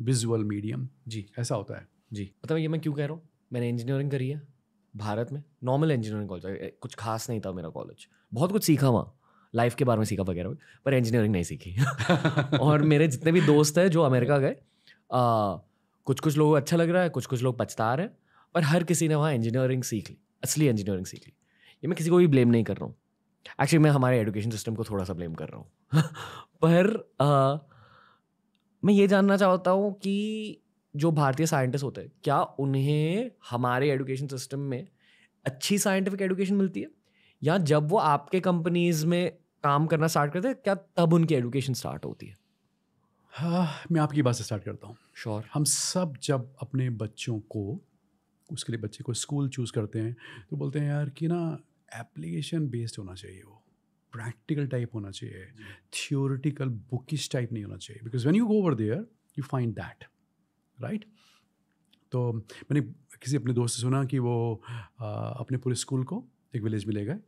visual medium जी ऐसा होता है जी मतलब ये मैं क्यों कह रहा हूँ मैंने इंजीनियरिंग करी है भारत में नॉर्मल इंजीनियरिंग कॉलेज कुछ खास नहीं था मेरा कॉलेज बहुत कुछ सीखा वहाँ लाइफ के बारे में सीखा वगैरह पर इंजीनियरिंग नहीं सीखी [LAUGHS] और मेरे जितने भी दोस्त हैं जो अमेरिका गए कुछ कुछ लोगों को अच्छा लग रहा है कुछ कुछ लोग पछता रहे हैं पर हर किसी ने वहाँ इंजीनियरिंग सीख ली असली इंजीनियरिंग सीख ली ये मैं किसी को भी ब्लेम नहीं कर रहा हूँ एक्चुअली मैं हमारे एजुकेशन सिस्टम को थोड़ा सा ब्लेम कर रहा हूँ [LAUGHS] पर आ, मैं ये जानना चाहता हूँ कि जो भारतीय साइंटिस्ट होते हैं क्या उन्हें हमारे एजुकेशन सिस्टम में अच्छी साइंटिफिक एजुकेशन मिलती है या जब वो आपके कंपनीज में काम करना स्टार्ट करते हैं क्या तब उनकी एडुकेशन स्टार्ट होती है हाँ मैं आपकी बात से स्टार्ट करता हूँ श्योर sure. हम सब जब अपने बच्चों को उसके लिए बच्चे को स्कूल चूज़ करते हैं तो बोलते हैं यार कि ना एप्लीकेशन बेस्ड होना चाहिए वो प्रैक्टिकल टाइप होना चाहिए थियोरिटिकल बुकिश टाइप नहीं होना चाहिए because when you go over there you find that right तो मैंने किसी अपने दोस्त से सुना कि वो आ, अपने पूरे स्कूल को एक विलेज में ले गए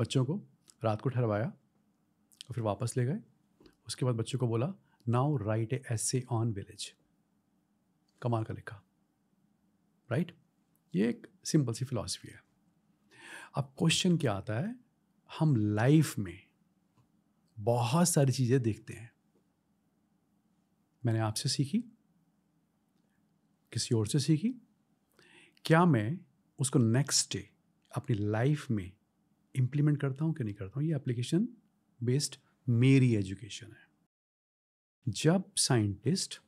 बच्चों को रात को ठहरवाया और फिर वापस ले गए उसके बाद बच्चों को बोला now write a essay on village कमाल का लिखा राइट right? ये एक सिंपल सी फिलॉसफी है अब क्वेश्चन क्या आता है हम लाइफ में बहुत सारी चीज़ें देखते हैं मैंने आपसे सीखी किसी और से सीखी क्या मैं उसको नेक्स्ट डे अपनी लाइफ में इम्प्लीमेंट करता हूँ कि नहीं करता हूँ ये एप्लीकेशन बेस्ड मेरी एजुकेशन है जब साइंटिस्ट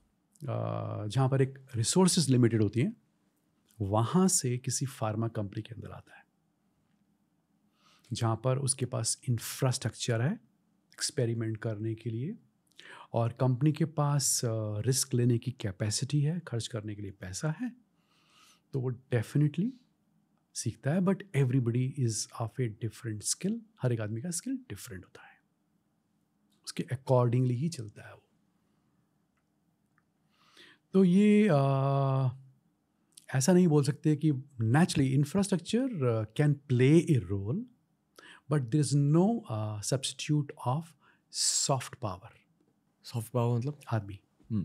जहाँ पर एक रिसोर्सेज लिमिटेड होती हैं वहाँ से किसी फार्मा कंपनी के अंदर आता है जहाँ पर उसके पास इंफ्रास्ट्रक्चर है एक्सपेरिमेंट करने के लिए और कंपनी के पास रिस्क लेने की कैपेसिटी है खर्च करने के लिए पैसा है तो वो डेफिनेटली सीखता है but everybody is of a different skill हर एक आदमी का स्किल डिफरेंट होता है उसके अकॉर्डिंगली ही चलता है वो तो ये आ, ऐसा नहीं बोल सकते कि naturally infrastructure can play a role but there is no substitute of soft power soft power मतलब आदमी हम्म,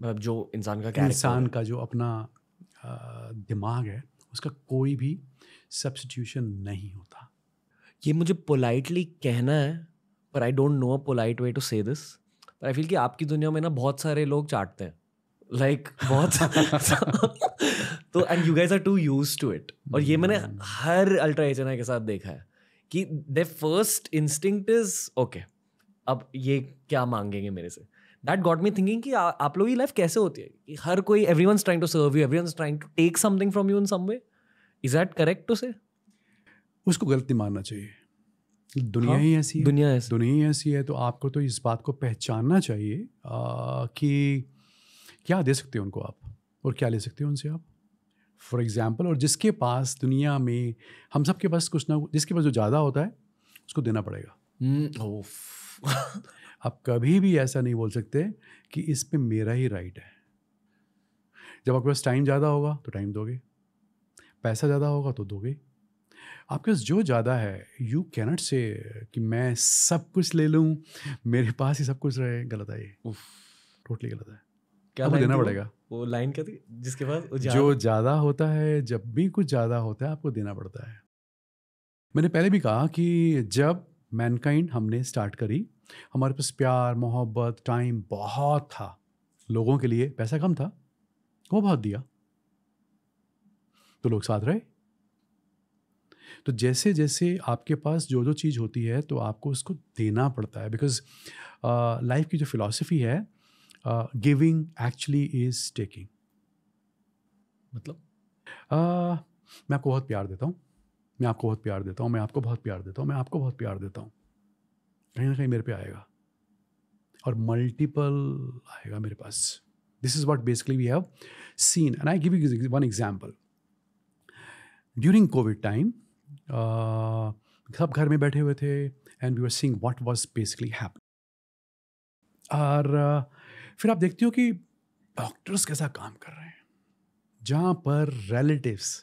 मतलब जो इंसान का इंसान का जो अपना आ, दिमाग है उसका कोई भी सब्सिट्यूशन नहीं होता ये मुझे पोलाइटली कहना है पर I don't know a polite way to say this पर आई फील कि आपकी दुनिया में ना बहुत सारे लोग चाटते हैं लाइक like, बहुत [LAUGHS] तो and you guys are too use to it और ये मैंने hmm. हर अल्ट्रा एचना के साथ देखा है कि the first instinct is okay अब ये क्या मांगेंगे मेरे say that got me thinking कि आ, आप लोग की लाइफ कैसे होती है कि हर कोई every one trying to serve you every one trying to take something from you in some way is that correct उसे उसको गलत नहीं मानना चाहिए दुनिया हाँ, ही ऐसी है दुनिया ऐसी दुनिया ही ऐसी है तो आपको तो इस बात को पहचानना चाहिए आ, कि क्या दे सकते हो उनको आप और क्या ले सकते हो उनसे आप फॉर एग्ज़ाम्पल और जिसके पास दुनिया में हम सब के पास कुछ ना जिसके पास जो ज़्यादा होता है उसको देना पड़ेगा हम्म, [LAUGHS] आप कभी भी ऐसा नहीं बोल सकते कि इस पर मेरा ही राइट है जब आपके पास टाइम ज़्यादा होगा तो टाइम दोगे पैसा ज़्यादा होगा तो दोगे आपके पास जो ज़्यादा है यू कैनट से कि मैं सब कुछ ले लूँ मेरे पास ही सब कुछ रहे गलत है ये टोटली गलत है क्या आपको देना पड़ेगा वो लाइन क्या थी जिसके पास जो ज़्यादा होता है जब भी कुछ ज़्यादा होता है आपको देना पड़ता है मैंने पहले भी कहा कि जब मैनकाइंड हमने स्टार्ट करी हमारे पास प्यार मोहब्बत टाइम बहुत था लोगों के लिए पैसा कम था वो बहुत दिया तो लोग साथ रहे तो जैसे जैसे आपके पास जो जो चीज़ होती है तो आपको उसको देना पड़ता है बिकॉज लाइफ की जो फिलॉसफी है गिविंग एक्चुअली इज टेकिंग मतलब uh, मैं आपको बहुत प्यार देता हूँ मैं आपको बहुत प्यार देता हूँ मैं आपको बहुत प्यार देता हूँ मैं आपको बहुत प्यार देता हूँ कहीं ना कहीं मेरे पे आएगा और मल्टीपल आएगा मेरे पास this is what basically we have seen and I give you one example during Covid time सब घर में बैठे हुए थे and we are seeing what was basically happen और uh, फिर आप देखते हो कि डॉक्टर्स कैसा काम कर रहे हैं जहाँ पर रिलेटिव्स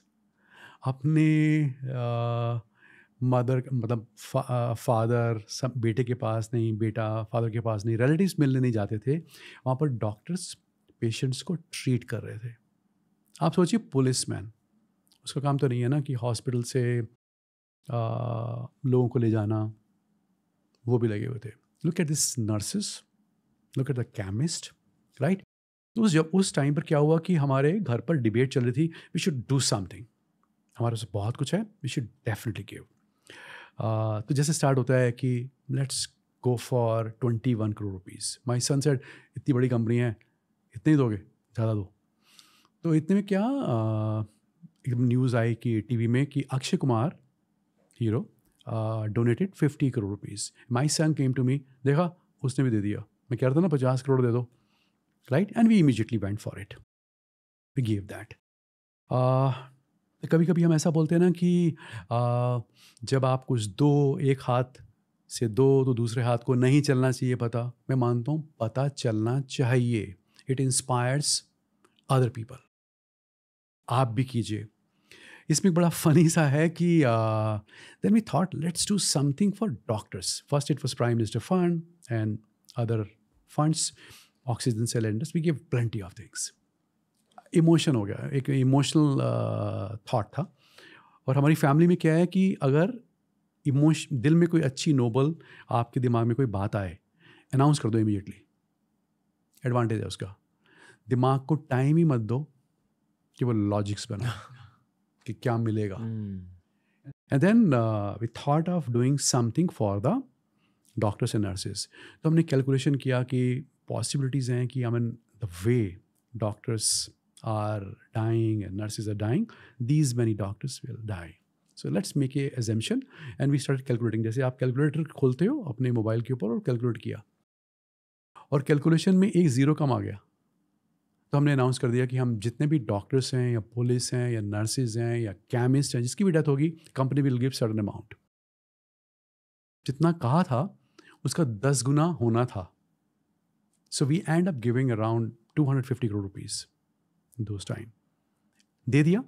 अपने मदर uh, मतलब फा, फादर uh, सब बेटे के पास नहीं बेटा फादर के पास नहीं रिलेटिव्स मिलने नहीं जाते थे वहाँ पर डॉक्टर्स पेशेंट्स को ट्रीट कर रहे थे आप सोचिए पुलिस मैन उसका काम तो नहीं है ना कि हॉस्पिटल से आ, लोगों को ले जाना वो भी लगे हुए थे look at this nurses look at the chemist right तो उस जब उस टाइम पर क्या हुआ कि हमारे घर पर डिबेट चल रही थी वी शुड डू समथिंग हमारे पास बहुत कुछ है वी शुड डेफिनेटली गिव तो जैसे स्टार्ट होता है कि let's go for twenty one crore rupees my son said इतनी बड़ी कंपनी है इतने ही दोगे ज़्यादा दो तो इतने में क्या uh, एकदम न्यूज़ आई कि टीवी में कि Akshay Kumar hero donated fifty crore rupees my son came to me देखा उसने भी दे दिया मैं कह रहा था ना पचास करोड़ दे दो right and we immediately went for it we give that कभी कभी हम ऐसा बोलते हैं ना कि आ, uh, जब आप कुछ दो एक हाथ से दो तो दूसरे हाथ को नहीं चलना चाहिए पता मैं मानता हूँ पता चलना चाहिए इट इंस्पायर्स अदर पीपल आप भी कीजिए इसमें बड़ा फनी सा है कि then we thought let's do something for doctors first it was prime minister fund and other funds oxygen cylinders we give plenty of things emotion हो गया एक इमोशनल थाट uh, था और हमारी फैमिली में क्या है कि अगर इमोश दिल में कोई अच्छी नोबल आपके दिमाग में कोई बात आए अनाउंस कर दो इमीडिएटली एडवांटेज है उसका दिमाग को टाइम ही मत दो केवल लॉजिक्स बना [LAUGHS] कि क्या मिलेगा and then we thought of doing something for the doctors and nurses तो हमने कैलकुलेशन किया कि पॉसिबिलिटीज़ हैं कि I mean the way doctors are dying and nurses are dying these many doctors will die so let's make a equation and we start calculating जैसे आप calculator खोलते हो अपने मोबाइल के ऊपर और कैलकुलेट किया और कैलकुलेशन में एक ज़ीरो कम आ गया तो हमने अनाउंस कर दिया कि हम जितने भी डॉक्टर्स हैं या पुलिस हैं या नर्सेज हैं या केमिस्ट हैं जिसकी भी डेथ होगी company will give certain amount जितना कहा था उसका दस गुना होना था so we end up giving around two hundred fifty crore rupees दो टाइम दे दिया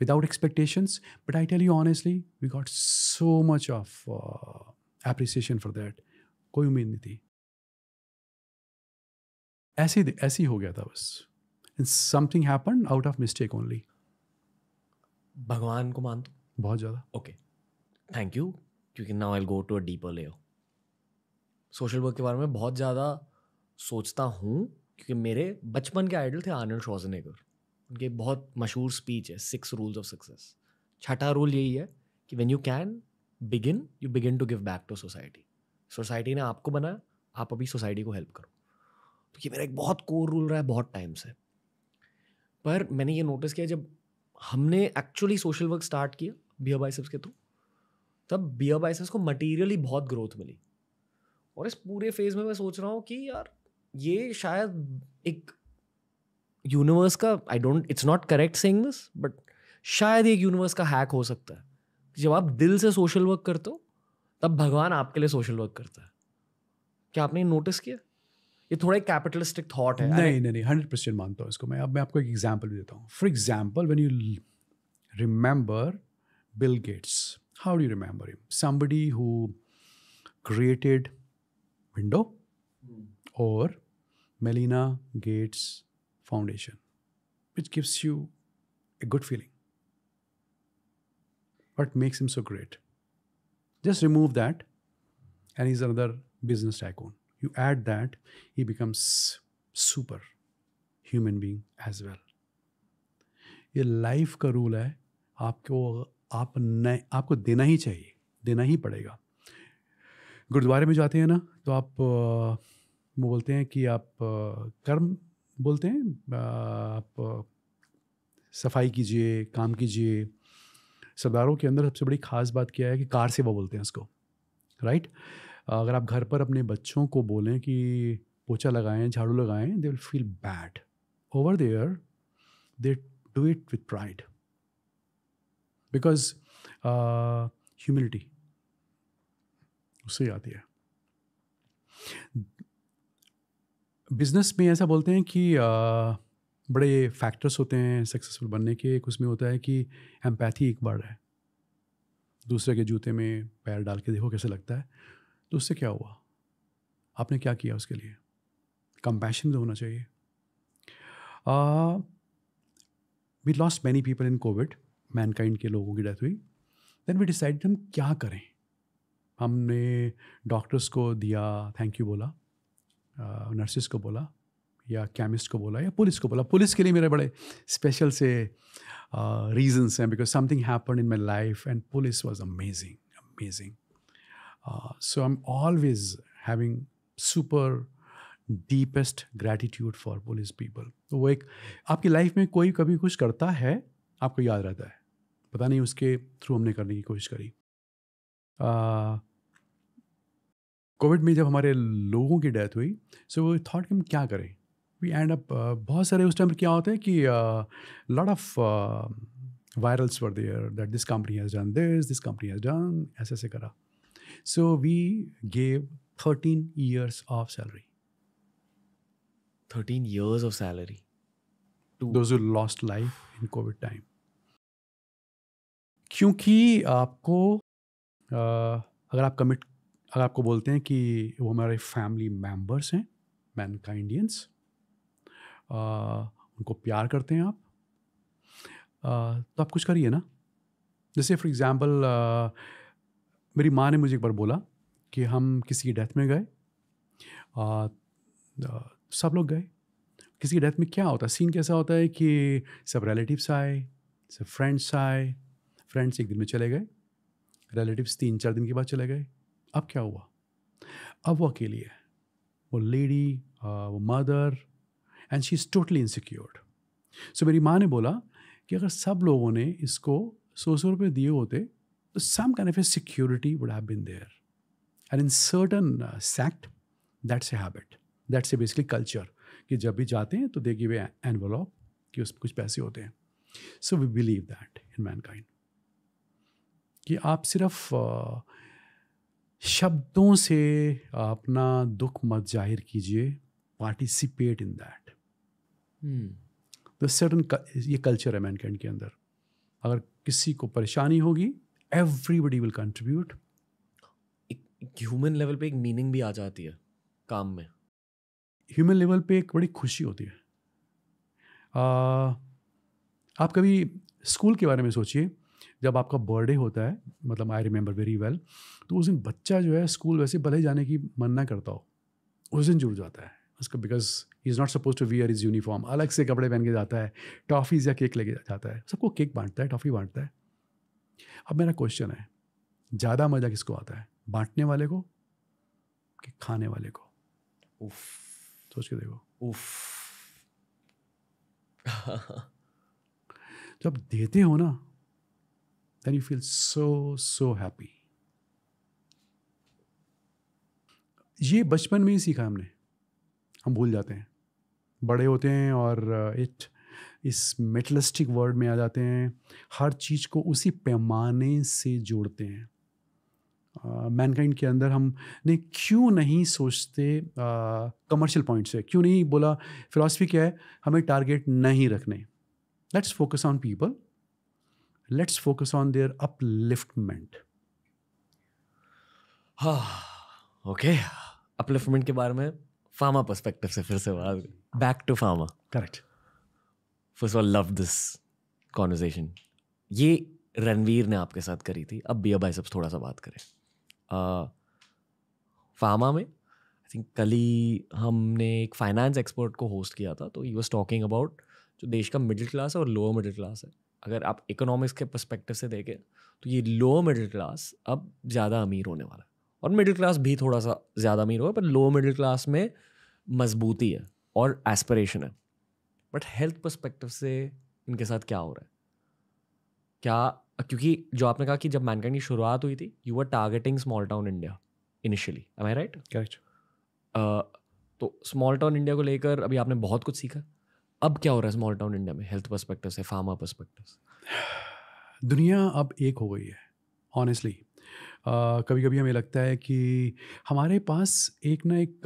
without expectations but I tell you honestly we got so much of appreciation for that कोई उम्मीद नहीं थी ऐसे ऐसे ही हो गया था बस and something happen out of mistake only भगवान को मान दो तो? बहुत ज़्यादा ओके थैंक यू क्योंकि now I go to a deeper layer social work के बारे में बहुत ज़्यादा सोचता हूँ क्योंकि मेरे बचपन के आइडल थे आनंद शोजनेकर उनके बहुत मशहूर स्पीच है सिक्स रूल्स ऑफ सक्सेस छठा रूल यही है कि when you can begin you begin to give back to society society ने आपको बनाया आप अभी सोसाइटी को हेल्प करो तो ये मेरा एक बहुत कोर रूल रहा है बहुत टाइम से पर मैंने ये नोटिस किया जब हमने एक्चुअली सोशल वर्क स्टार्ट किया बियर बाइसेप्स के थ्रू तब बियर बाइसेप्स को मटेरियली बहुत ग्रोथ मिली और इस पूरे फेज में मैं सोच रहा हूँ कि यार ये शायद एक यूनिवर्स का I don't it's not correct saying this but शायद एक यूनिवर्स का हैक हो सकता है जब आप दिल से सोशल वर्क करते हो तब भगवान आपके लिए सोशल वर्क करता है क्या आपने नोटिस किया ये थोड़ा कैपिटलिस्टिक थॉट है नहीं नहीं नहीं हंड्रेड परसेंट मानता हूँ इसको मैं अब मैं आपको एक एग्जाम्पल भी देता हूँ for example when you remember Bill Gates how do remember him somebody who created window और Melinda Gates Foundation which gives you a good feeling what makes him so great just remove that and is another business tycoon you add that, he becomes super human being as well. ये life का rule है आपको आप नए आपको देना ही चाहिए देना ही पड़ेगा गुरुद्वारे में जाते हैं ना तो आप वो बोलते हैं कि आप कर्म बोलते हैं आप सफाई कीजिए काम कीजिए सरदारों के अंदर सबसे बड़ी खास बात क्या है कि कार सेवा बोलते हैं उसको राइट right? अगर आप घर पर अपने बच्चों को बोलें कि पोछा लगाएं झाड़ू लगाएं they will feel bad over there they do it with pride because humility उससे आती है बिजनेस में ऐसा बोलते हैं कि आ, uh, बड़े फैक्टर्स होते हैं सक्सेसफुल बनने के एक उसमें होता है कि एम्पैथी एक बार है दूसरे के जूते में पैर डाल के देखो कैसे लगता है तो उससे क्या हुआ आपने क्या किया उसके लिए कंपैशन तो होना चाहिए we lost many people in Covid Mankind के लोगों की डेथ हुई देन वी डिसाइड हम क्या करें हमने डॉक्टर्स को दिया थैंक यू बोला नर्सिस को बोला या केमिस्ट को बोला या पुलिस को बोला पुलिस के लिए मेरे बड़े स्पेशल से रीजंस हैं because something happen in my life and police was amazing amazing Uh, so I'm always having super deepest gratitude for police people तो वो एक आपकी लाइफ में कोई कभी कुछ करता है आपको याद रहता है पता नहीं उसके थ्रू हमने करने की कोशिश करी कोविड uh, में जब हमारे लोगों की डेथ हुई सो वो थॉट कि हम क्या करें वी एंड अप बहुत सारे उस टाइम क्या होते हैं कि lot of virals were there that this company has done this this company has done ऐसे ऐसे करा so we gave thirteen years of salary 13 years of salary. To those who lost life in क्योंकि आपको अगर आप commit अगर आपको बोलते हैं कि वो हमारे फैमिली मेंबर्स हैं मैन का इंडियंस उनको प्यार करते हैं आप आ, तो आप कुछ करिए ना जैसे फॉर एग्ज़ाम्पल मेरी माँ ने मुझे एक बार बोला कि हम किसी की डेथ में गए आ, आ, सब लोग गए किसी की डेथ में क्या होता है सीन कैसा होता है कि सब रिलेटिव्स आए सब फ्रेंड्स आए फ्रेंड्स एक दिन में चले गए रिलेटिव्स तीन चार दिन के बाद चले गए अब क्या हुआ अब वो अकेली है वो लेडी वो mother and she is totally insecured so मेरी माँ ने बोला कि अगर सब लोगों ने इसको सौ सौ रुपये दिए होते तो some kind of a security would have been there. And in certain uh, sect, that's a habit. That's a basically culture. कि जब भी जाते हैं तो देखिए वे एनवलॉप कि उसमें कुछ पैसे होते हैं so we believe that in Mankind कि आप सिर्फ uh, शब्दों से अपना दुख मत जाहिर कीजिए पार्टिसिपेट इन दैट तो सर्टन ये कल्चर है मैनकाइंड के अंदर अगर किसी को परेशानी होगी everybody will contribute human level पे एक मीनिंग भी आ जाती है काम में ह्यूमन लेवल पे एक बड़ी खुशी होती है आ, आप कभी स्कूल के बारे में सोचिए जब आपका बर्थडे होता है मतलब आई रिमेंबर वेरी वेल तो उस दिन बच्चा जो है स्कूल वैसे भले जाने की मन ना करता हो उस दिन जुड़ जाता है उसका because he is not suppose to wear is uniform अलग से कपड़े पहन के जाता है टॉफ़ीज़ या केक लेके जाता है सबको केक बांटता है टॉफ़ी बांटता है अब मेरा क्वेश्चन है ज़्यादा मज़ा किसको आता है बांटने वाले को कि खाने वाले को उफ सोच के देखो उफ [LAUGHS] जब देते हो ना then you feel so so happy ये बचपन में ही सीखा हमने हम भूल जाते हैं बड़े होते हैं और इट uh, इस मेटलिस्टिक वर्ल्ड में आ जाते हैं हर चीज़ को उसी पैमाने से जोड़ते हैं मैनकाइंड के अंदर हम ने क्यों नहीं सोचते कमर्शियल पॉइंट से क्यों नहीं बोला फिलासफी क्या है हमें टारगेट नहीं रखने let's focus on people let's focus on their upliftment हाँ ओके अपलिफ्टमेंट के बारे में फार्मा पर्सपेक्टिव से फिर से बात back to pharma correct first all love this conversation ये रणवीर ने आपके साथ करी थी अब बिया भाई सब थोड़ा सा बात करें फार्मा में आई थिंक कल ही हमने एक फाइनेंस एक्सपर्ट को होस्ट किया था तो ही वॉज टॉकिंग अबाउट जो देश का मिडिल क्लास है और लोअर मिडिल क्लास है अगर आप इकोनॉमिक्स के परस्पेक्टिव से देखें तो ये लोअर मिडिल क्लास अब ज़्यादा अमीर होने वाला है और मिडिल क्लास भी थोड़ा सा ज़्यादा अमीर होगा पर लोअर मिडिल क्लास में मजबूती है और एस्परेशन है बट हेल्थ परस्पेक्टिव से इनके साथ क्या हो रहा है क्या क्योंकि जो आपने कहा कि जब मैनकाइंड की शुरुआत हुई थी you are targeting small town India initially am I right correct तो स्मॉल टाउन इंडिया को लेकर अभी आपने बहुत कुछ सीखा अब क्या हो रहा है स्मॉल टाउन इंडिया में हेल्थ परस्पेक्टिव से फार्मा परस्पेक्टिव से दुनिया अब एक हो गई है ऑनेस्टली uh, कभी कभी हमें लगता है कि हमारे पास एक ना एक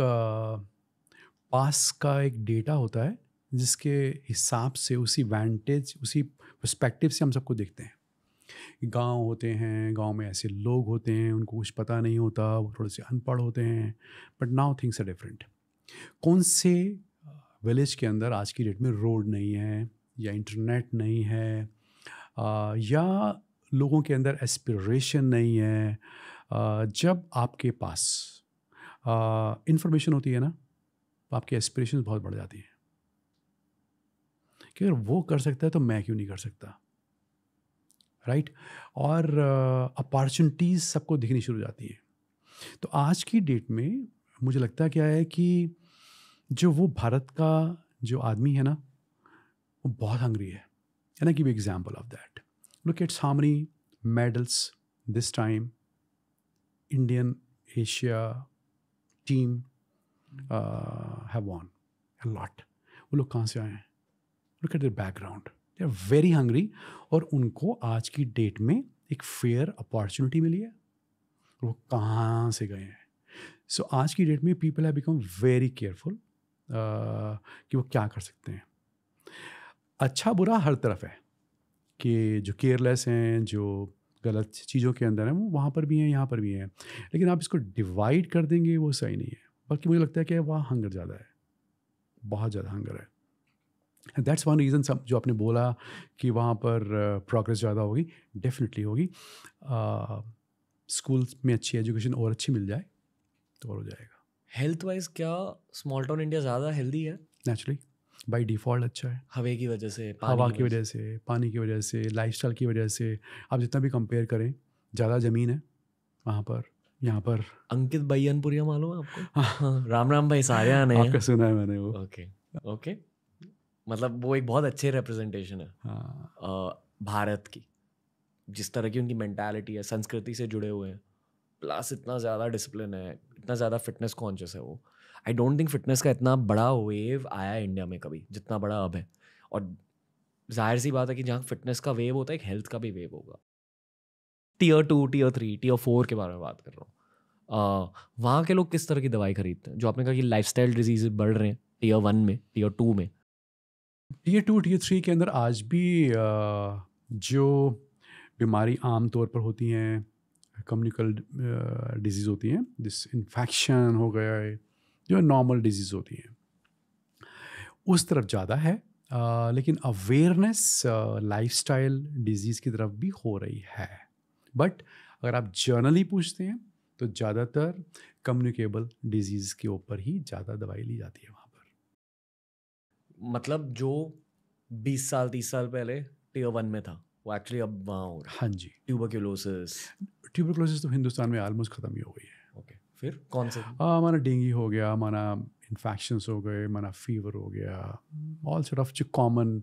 पास का एक डेटा होता है जिसके हिसाब से उसी वेंटेज उसी पर्सपेक्टिव से हम सबको देखते हैं गांव होते हैं गांव में ऐसे लोग होते हैं उनको कुछ पता नहीं होता वो थोड़े से अनपढ़ होते हैं but now things are different कौन से विलेज के अंदर आज की डेट में रोड नहीं है या इंटरनेट नहीं है या लोगों के अंदर एस्पिरेशन नहीं है जब आपके पास इंफॉर्मेशन होती है ना तो आपकी एस्पिरेशन बहुत बढ़ जाती है कि अगर वो कर सकता है तो मैं क्यों नहीं कर सकता राइट right? और अपॉर्चुनिटीज़ uh, सबको दिखनी शुरू हो जाती है तो आज की डेट में मुझे लगता क्या है कि जो वो भारत का जो आदमी है ना वो बहुत हंग्री है ना कि we example of that look at's how many medals this time Indian Asia team have won lot वो लोग कहाँ से आए हैं look at their background they are very hungry और उनको आज की डेट में एक फेयर अपॉर्चुनिटी मिली है वो कहाँ से गए हैं सो so, आज की डेट में people have become very careful कि वो क्या कर सकते हैं अच्छा बुरा हर तरफ है कि जो केयरलेस हैं जो गलत चीज़ों के अंदर हैं वो वहाँ पर भी हैं यहाँ पर भी हैं लेकिन आप इसको डिवाइड कर देंगे वो सही नहीं है बल्कि मुझे लगता है कि वहाँ हंगर ज़्यादा है बहुत ज़्यादा हंगर है दैट्स वन रीज़न जो आपने बोला कि वहाँ पर प्रोग्रेस ज़्यादा होगी डेफिनेटली होगी स्कूल में अच्छी एजुकेशन और अच्छी मिल जाए तो और हो जाएगा हेल्थ वाइज क्या स्मॉल टाउन इंडिया ज़्यादा हेल्दी है नेचुरली बाई डिफ़ॉल्ट अच्छा है हवे की वजह से हवा की वजह से पानी की वजह से लाइफ की वजह से आप जितना भी कंपेयर करें ज़्यादा ज़मीन है वहाँ पर यहाँ पर अंकित भैयानपुरिया मालूम है आपको हाँ।, हाँ राम राम भाई सारे आने आपका सुना है मैंने वो ओके ओके मतलब वो एक बहुत अच्छे रिप्रेजेंटेशन है हाँ. भारत की जिस तरह की उनकी मैंटेलिटी है संस्कृति से जुड़े हुए हैं प्लस इतना ज़्यादा डिसिप्लिन है इतना ज़्यादा फिटनेस कॉन्शियस है वो आई डोंट थिंक फिटनेस का इतना बड़ा वेव आया इंडिया में कभी जितना बड़ा अब है और जाहिर सी बात है कि जहाँ फिटनेस का वेव होता है एक हेल्थ का भी वेव होगा tier two tier three tier four के बारे में बात कर रहा हूँ वहाँ के लोग किस तरह की दवाई खरीदते हैं जो आपने कहा कि लाइफ स्टाइल डिजीज बढ़ रहे हैं टीयर वन में टीयर टू में टीयर टू टीयर थ्री के अंदर आज भी जो बीमारी आम तौर पर होती हैं कम्युनिकल डिजीज़ होती हैं जिस इन्फेक्शन हो गया है जो नॉर्मल डिजीज़ होती हैं उस तरफ ज़्यादा है लेकिन अवेयरनेस लाइफस्टाइल डिजीज़ की तरफ भी हो रही है बट अगर आप जर्नली पूछते हैं तो ज़्यादातर कम्युनिकेबल डिजीज़ के ऊपर ही ज़्यादा दवाई ली जाती है वहाँ मतलब जो बीस साल तीस साल पहले टीयर वन में था वो एक्चुअली अब वहाँ हो रहा हाँ जी ट्यूबरक्यूलोसिस ट्यूबरक्लोसिस तो हिंदुस्तान में ऑलमोस्ट ख़त्म ही हो गई है ओके okay. फिर कौन से हमारा डेंगू हो गया हमारा इन्फेक्शंस हो गए हमारा फीवर हो गया ऑल सॉर्ट ऑफ जो कॉमन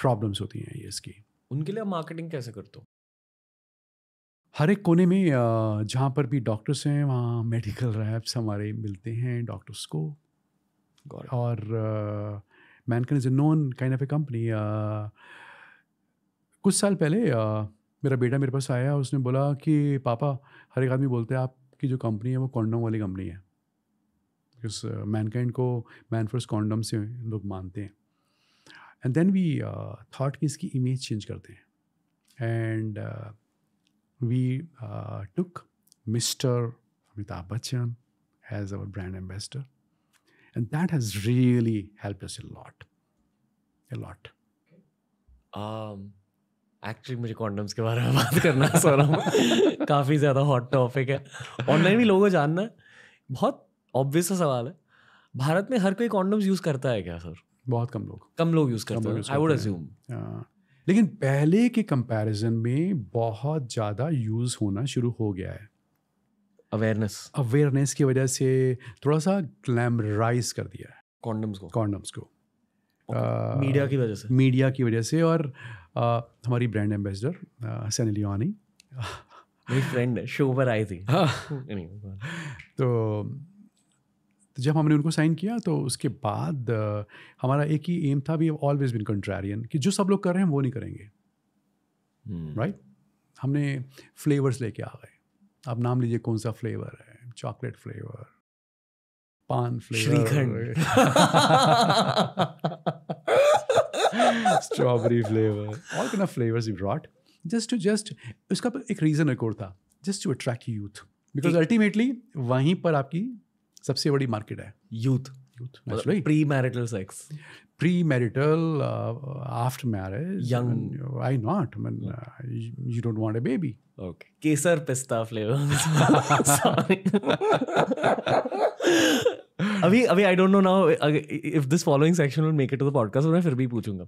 प्रॉब्लम्स होती हैं ये इसकी उनके लिए मार्केटिंग कैसे करते हो हर एक कोने में जहाँ पर भी डॉक्टर्स हैं वहाँ मेडिकल रैप्स हमारे मिलते हैं डॉक्टर्स को और Mankind is a known kind of a company कुछ साल पहले uh, मेरा बेटा मेरे पास आया उसने बोला कि पापा हर एक आदमी बोलते हैं आपकी जो कंपनी है वो कॉन्डम वाली कंपनी है बिकॉज मैनकाइंड को मैन फर्स कॉन्डम से लोग मानते हैं एंड देन वी थाट कि इसकी इमेज चेंज करते हैं and we took mister Amitabh Bachchan as our brand ambassador And that has really helped us a lot. A lot. Um, actually मुझे कॉन्डम्स के बारे में बात करना रहा हूँ काफ़ी ज़्यादा हॉट टॉपिक है ऑनलाइन भी लोगों को जानना है बहुत ऑब्वियस सवाल है भारत में हर कोई कॉन्डम्स यूज़ करता है क्या सर बहुत कम लोग कम लोग यूज़ करते हैं आई वुड अज्यूम लेकिन पहले के कंपैरिजन में बहुत ज़्यादा यूज़ होना शुरू हो गया है अवेयरनेस अवेयरनेस की वजह से थोड़ा सा ग्लैमराइज कर दिया है कॉन्डम्स को कॉन्डम्स को मीडिया की वजह से मीडिया की वजह से और आ, हमारी ब्रांड एम्बेसडर हसन लिवानी मेरी फ्रेंड है शो पर आई थी हाँ। तो तो जब हमने उनको साइन किया तो उसके बाद आ, हमारा एक ही एम था भी ऑलवेज बिन कंट्रारियन कि जो सब लोग कर रहे हैं वो नहीं करेंगे राइट hmm. right? हमने फ्लेवर्स लेके आ गए आप नाम लीजिए कौन सा फ्लेवर है chocolate flavour paan flavour shrikhand [LAUGHS] strawberry flavour all of flavours you brought just to just उसका तो एक रीज़न एक और था just to attract youth because ultimately वहीं पर आपकी सबसे बड़ी मार्केट है youth pre marital sex pre-marital uh, after marriage young I mean, why not i mean uh, you, you, don't want a baby okay kesar pista flavor [LAUGHS] sorry अभी अभी I don't know now if this following section will make it to the podcast मैं फिर भी पूछूंगा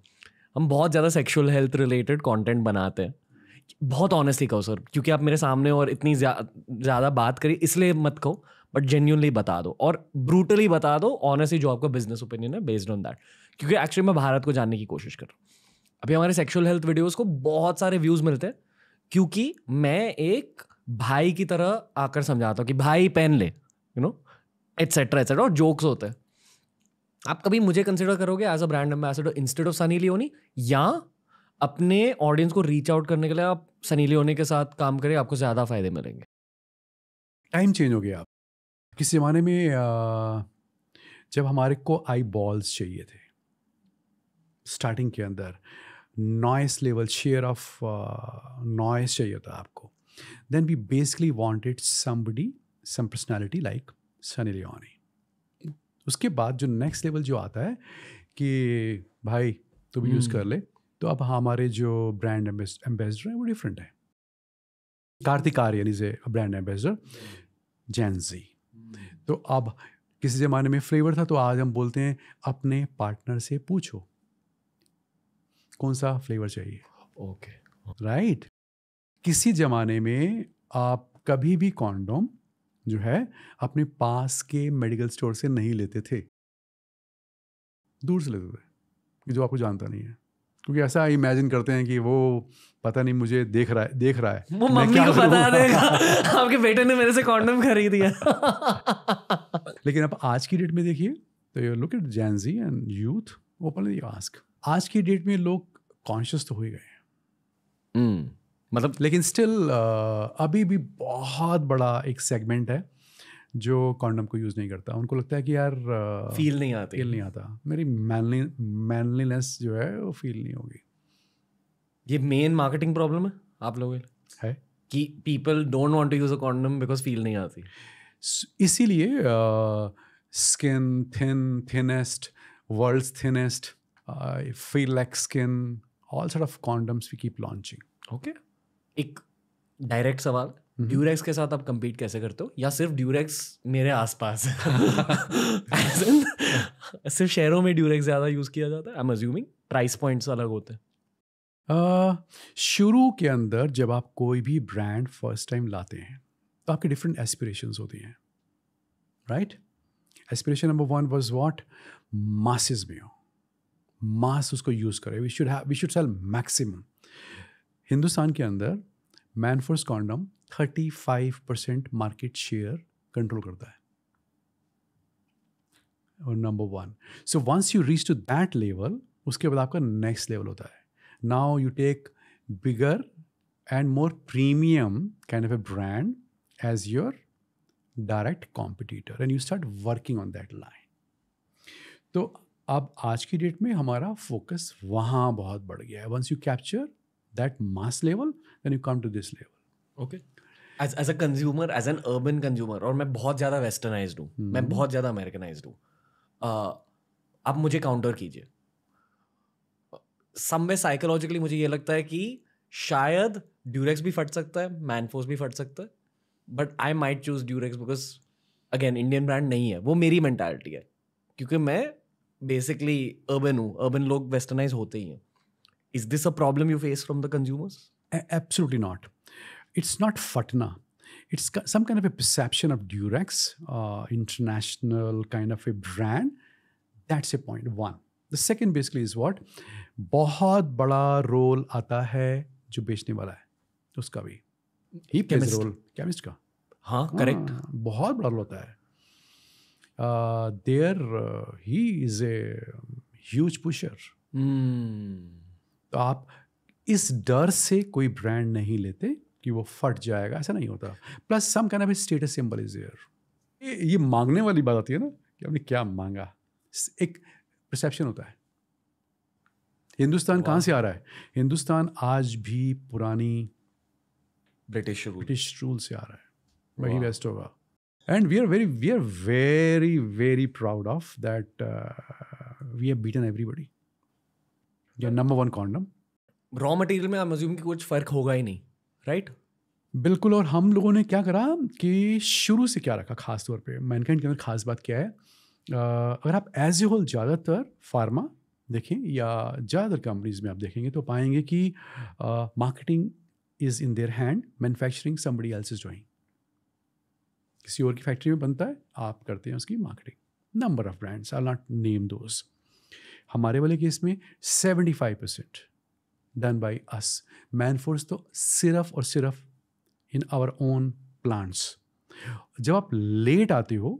हम बहुत ज़्यादा sexual health related content बनाते हैं बहुत ऑनेस्टली कहो सर क्योंकि आप मेरे सामने और इतनी ज़्यादा जा, बात करी इसलिए मत कहो बट जेन्यूनली बता दो और ब्रूटली बता दो ऑनेस्टली जो आपका बिजनेस ओपिनियन है बेस्ड ऑन दैट क्योंकि एक्चुअली मैं भारत को जानने की कोशिश कर रहा हूँ अभी हमारे सेक्शुअल हेल्थ वीडियोज को बहुत सारे व्यूज़ मिलते हैं क्योंकि मैं एक भाई की तरह आकर समझाता हूँ कि भाई पहन ले यू नो एट्सेट्रा एट्सेट्रा और जोक्स होते हैं आप कभी मुझे कंसिडर करोगे as a brand ambassador instead of Sunny Leone या अपने ऑडियंस को रीच आउट करने के लिए आप सनी लियोनी के साथ काम करें आपको ज़्यादा फायदे मिलेंगे टाइम चेंज हो गया आप किसी ज़माने में जब हमारे को आई बॉल्स चाहिए थे स्टार्टिंग के अंदर noise level share of noise चाहिए था आपको then we basically wanted somebody some personality like Sunny Leone उसके बाद जो नेक्स्ट लेवल जो आता है कि भाई तुम hmm. यूज़ कर ले तो अब हमारे जो ब्रांड एम्बेसडर हैं वो डिफरेंट हैं Kartik Aaryan is a brand ambassador Gen Z तो अब किसी ज़माने में फ्लेवर था तो आज हम बोलते हैं अपने पार्टनर से पूछो कौन सा फ्लेवर चाहिए ओके okay. Right right? किसी ज़माने में आप कभी भी कॉन्डोम जो है अपने पास के मेडिकल स्टोर से नहीं लेते थे दूर से लेते थे जो आपको जानता नहीं है क्योंकि ऐसा इमेजिन करते हैं कि वो पता नहीं मुझे देख रहा है देख रहा है वो मम्मी को पता देगा आपके बेटे ने मेरे से कॉन्डम खरीद दिया लेकिन आप आज की डेट में देखिए तो look at Gen Z and youth openly ask आज की डेट में लोग कॉन्शियस तो हो ही गए हम्म। मतलब लेकिन स्टिल अभी भी बहुत बड़ा एक सेगमेंट है जो कॉन्डम को यूज़ नहीं करता उनको लगता है कि यार फील नहीं आता फील नहीं आता मेरी मैनलीनेस जो है वो फील नहीं होगी ये मेन मार्केटिंग प्रॉब्लम है आप लोगों के है कि people don't want to use a condom because feel नहीं आती इसीलिए skin thin thinnest world's thinnest feel like skin all sort of condoms we keep launching okay एक डायरेक्ट सवाल हम्म। ड्यूरेक्स के साथ आप कम्पीट कैसे करते हो या सिर्फ ड्यूरेक्स मेरे आसपास [LAUGHS] सिर्फ शहरों में ड्यूरेक्स ज़्यादा यूज़ किया जाता है I am assuming price points अलग होते हैं uh, शुरू के अंदर जब आप कोई भी ब्रांड फर्स्ट टाइम लाते हैं तो आपके डिफरेंट एस्पिरेशन होती हैं right aspiration number one was what masses में हो मास उसको यूज़ करें we should have we should sell maximum Hindustan के अंदर Manforce condom thirty five percent market share control करता है और number one so once you reach to that level उसके बाद आपका नेक्स्ट लेवल होता है now you take bigger and more premium kind of a brand as your direct competitor and you start working on that line तो अब आज की date में हमारा फोकस वहाँ बहुत बढ़ गया है once you capture that mass level then you come to this level okay As as a consumer, as an urban consumer, or मैं बहुत ज़्यादा westernized हूँ मैं बहुत ज़्यादा Americanized हूँ आप मुझे counter कीजिए Some way psychologically मुझे ये लगता है कि शायद Durex भी फट सकता है Manforce भी फट सकता है but I might choose Durex because again Indian brand नहीं है वो मेरी मैंटेलिटी है क्योंकि मैं बेसिकली अर्बन हूँ अर्बन लोग वेस्टर्नाइज होते ही हैं is this a problem you face from the consumers A- absolutely not. It's not fatna. It's some kind of a perception of Durex, uh, international kind of a brand. That's a point one. The second basically is what? बहुत बड़ा role आता है जो बेचने वाला है उसका भी ही प्लेज रोल correct. का हाँ करेक्ट बहुत बड़ा रोल होता है there he is a huge pusher तो आप इस डर से कोई ब्रांड नहीं लेते कि वो फट जाएगा ऐसा नहीं होता plus some kind of status symbol is there ये मांगने वाली बात आती है ना कि हमने क्या मांगा एक परसेप्शन होता है हिंदुस्तान कहाँ से आ रहा है हिंदुस्तान आज भी पुरानी ब्रिटिश ब्रिटिश रूल से आ रहा है वही बेस्ट होगा and we are very we are very very proud of that we have beaten everybody number one condom raw material में अज्यूम कि कुछ फ़र्क होगा ही नहीं राइट बिल्कुल और हम लोगों ने क्या करा कि शुरू से क्या रखा खास तौर पे मैनकाइंड के अंदर खास बात क्या है अगर आप एज ए होल ज़्यादातर फार्मा देखें या ज़्यादातर कंपनीज में आप देखेंगे तो पाएंगे कि marketing is in their hand manufacturing somebody else is join किसी और की फैक्ट्री में बनता है आप करते हैं उसकी marketing number of brands are not name those हमारे वाले केस में seventy five percent done by us Manforce तो सिर्फ और सिर्फ इन आवर ओन प्लांट्स जब आप लेट आते हो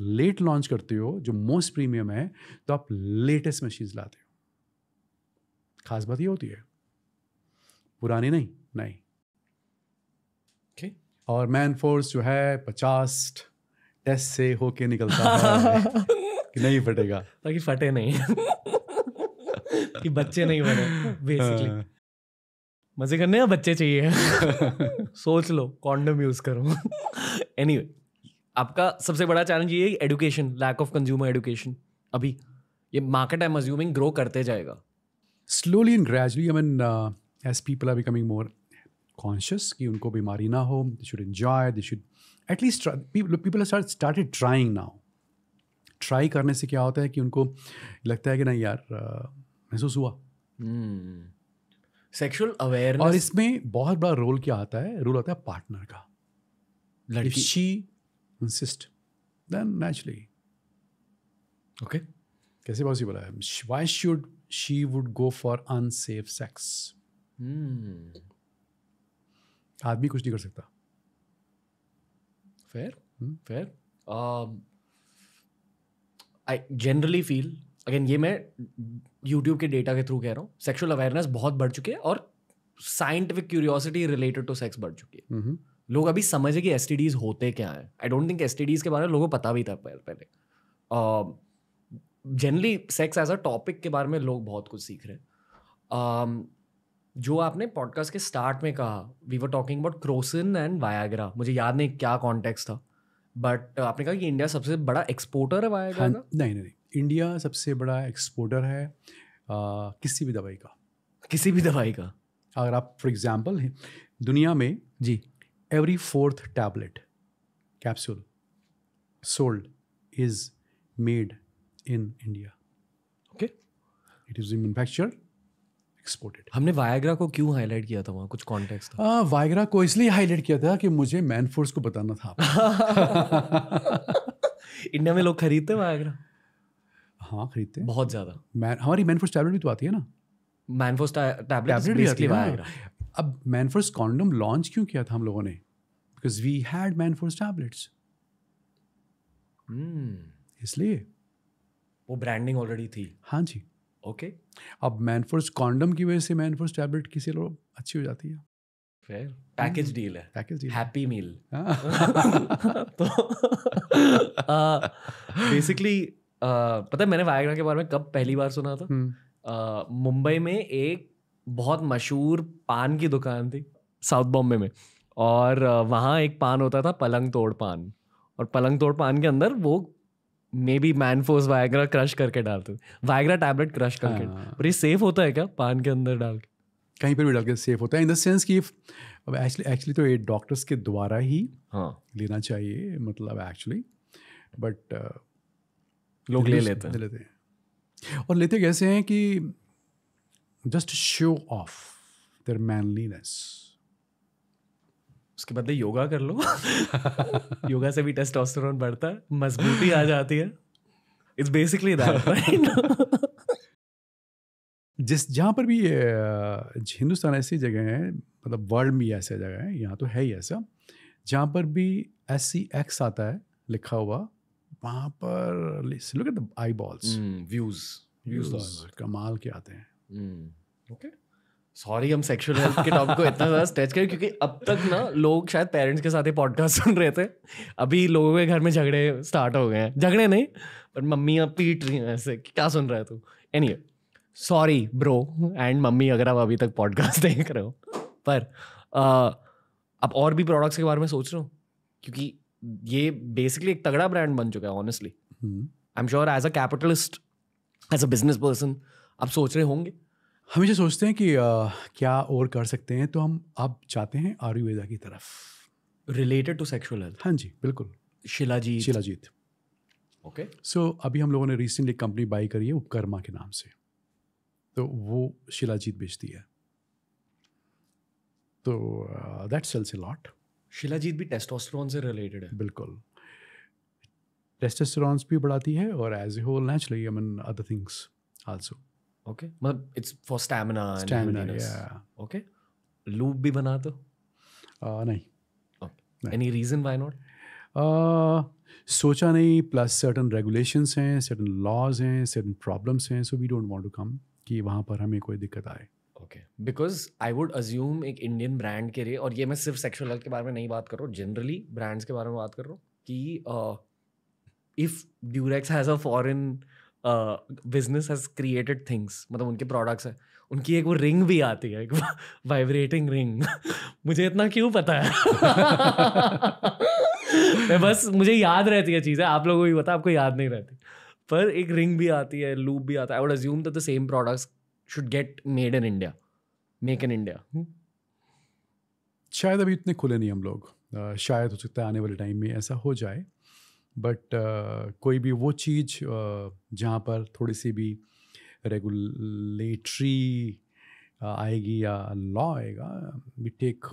लेट लॉन्च करते हो जो मोस्ट प्रीमियम है तो आप लेटेस्ट मशीन लाते हो खास बात यह होती है पुरानी नहीं नहीं okay. और मैन फोर्स जो है पचास टेस्ट से होके निकलता है [LAUGHS] कि नहीं फटेगा ताकि फटे नहीं कि बच्चे नहीं बने बेसिकली हाँ। मजे करने या बच्चे चाहिए [LAUGHS] सोच लो कॉन्डम यूज करो एनी anyway, आपका सबसे बड़ा चैलेंज ये education lack of consumer education अभी ये मार्केट आई एम ग्रो करते जाएगा slowly and gradually I mean as people are becoming more conscious कि उनको बीमारी ना हो they should enjoy they should at least people started trying now try करने से क्या होता है कि उनको लगता है कि नहीं यार uh, महसूस हुआ सेक्सुअल अवेयरनेस और इसमें बहुत बड़ा रोल क्या आता है रोल आता है पार्टनर का लड़की she insist then naturally okay कैसे पॉसिबल है why should she would go for unsafe sex आदमी कुछ नहीं कर सकता fair fair I generally feel again ये मैं यूट्यूब के डेटा के थ्रू कह रहा हूँ सेक्शुअल अवेयरनेस बहुत बढ़ चुकी है और scientific curiosity related to sex बढ़ चुकी है mm-hmm. लोग अभी समझे कि एस होते क्या है आई डोंट थिंक एस के बारे में लोगों को पता भी था पहले generally sex as a topic के बारे में लोग बहुत कुछ सीख रहे हैं um, जो आपने पॉडकास्ट के स्टार्ट में कहा we were talking about Crocin and Viagra मुझे याद नहीं क्या कॉन्टेक्स्ट था बट आपने कहा कि इंडिया सबसे बड़ा एक्सपोर्टर है वायाग्रा हाँ, नहीं नहीं इंडिया सबसे बड़ा एक्सपोर्टर है आ, किसी भी दवाई का किसी भी दवाई का अगर आप फॉर एग्जाम्पल दुनिया में जी every fourth tablet capsule sold is made in India okay it is manufacture exported हमने वायग्रा को क्यों हाईलाइट किया था वहाँ कुछ कॉन्टेक्स था वायग्रा को इसलिए हाईलाइट किया था कि मुझे मैन फोर्स को बताना था [LAUGHS] इंडिया में लोग खरीदते वायग्रा हाँ खरीदते हैं बहुत ज़्यादा मैन हमारी मैनफोर्स टैबलेट भी तो आती है ना मैनफोर्स टैबलेट भी आती है अब मैनफोर्स कॉन्डम लॉन्च क्यों किया था हम लोगों ने because we had Manforce tablets इसलिए वो ब्रांडिंग ऑलरेडी थी हाँ जी ओके okay. अब मैनफोर्स कॉन्डम की वजह से मैनफोर्स टैबलेट किसी लोग अच्छी हो जाती है फेयर पैकेज डील है पैकेज डील हैप्पी मील तो बेसिकली [LAUGHS] पता है मैंने वायाग्रा के बारे में कब पहली बार सुना था हम्म। मुंबई में एक बहुत मशहूर पान की दुकान थी साउथ बॉम्बे में और वहाँ एक पान होता था पलंग तोड़ पान और पलंग तोड़ पान के अंदर वो maybe Manforce Viagra crush करके डालते वायग्रा टैबलेट क्रश करके हाँ। पर ये सेफ होता है क्या पान के अंदर डाल के कहीं पर भी डाल के सेफ होता है इन द सेंस कि अब एक्चुअली एक्चुअली तो ये डॉक्टर्स के द्वारा ही हाँ लेना चाहिए मतलब एक्चुअली बट लोग ले लेते हैं ले लेते हैं और लेते कैसे हैं कि just show off their manliness उसके बदले योगा कर लो [LAUGHS] योगा से भी टेस्टोस्टेरोन बढ़ता है मजबूती आ जाती है इट्स बेसिकली दैट जिस जहाँ पर भी हिंदुस्तान ऐसी जगह है मतलब वर्ल्ड में ऐसी जगह है यहाँ तो है ही ऐसा जहाँ पर भी एस सी एक्स आता है लिखा हुआ वहाँ पर look at the eyeballs views views कमाल के आते हैं ओके hmm, सॉरी हम सेक्सुअल हेल्थ के टॉपिक को इतना ज़्यादा स्ट्रेच करें क्योंकि अब तक ना लोग शायद पेरेंट्स के साथ ही पॉडकास्ट सुन रहे थे अभी लोगों के घर में झगड़े स्टार्ट हो गए हैं झगड़े नहीं पर मम्मी अब पीट रही हैं ऐसे क्या सुन रहा है तू any sorry bro and mummy अगर आप अभी तक पॉडकास्ट देख रहे हो पर आप और भी प्रोडक्ट्स के बारे में सोच रहे हो क्योंकि ये बेसिकली एक तगड़ा ब्रांड बन चुका है honestly I am sure as a capitalist as a business person आप सोच रहे होंगे हमेशा सोचते हैं कि आ, क्या और कर सकते हैं तो हम अब जाते हैं आयुर्वेदा की तरफ रिलेटेड टू सेक्शुअल हेल्थ हाँ जी बिल्कुल शिलाजीत शिलाजीत ओके सो अभी हम लोगों ने रिसेंटली कंपनी बाई करी है उपकर्मा के नाम से तो वो शिलाजीत बेचती है तो that sells a lot shilajit भी टेस्टोस्टेरोन से रिलेटेड है बिल्कुल टेस्टोस्टेरोन्स भी बढ़ाती है और as a whole naturally I mean other things also okay मतलब इट्स फॉर स्टैमिना स्टैमिना या ओके लूप भी बना तो uh, नहीं एनी रीजन व्हाई नॉट सोचा नहीं प्लस सर्टन रेगुलेशंस हैं सर्टन लॉज हैं सर्टन प्रॉब्लम्स हैं so we don't want to come कि वहाँ पर हमें कोई दिक्कत आए okay because I would assume एक इंडियन ब्रांड के लिए और ये मैं सिर्फ सेक्शुअल हेल्थ के बारे में नहीं बात कर रहा हूँ जनरली ब्रांड्स के बारे में बात कर रहा हूँ कि if Durex has a foreign business has created things मतलब उनके प्रोडक्ट्स हैं उनकी एक वो रिंग भी आती है एक वाइब्रेटिंग रिंग मुझे इतना क्यों पता है मैं बस मुझे याद रहती है चीज़ें आप लोगों को भी पता आपको याद नहीं रहती पर एक रिंग भी आती है लूप भी आता है I would assume that the same products should get made in India make in India शायद अभी इतने खुले नहीं हम लोग शायद हो सकता है आने वाले टाइम में ऐसा हो जाए बट uh, कोई भी वो चीज़ uh, जहाँ पर थोड़ी सी भी रेगुलेटरी uh, आएगी या लॉ आएगा we take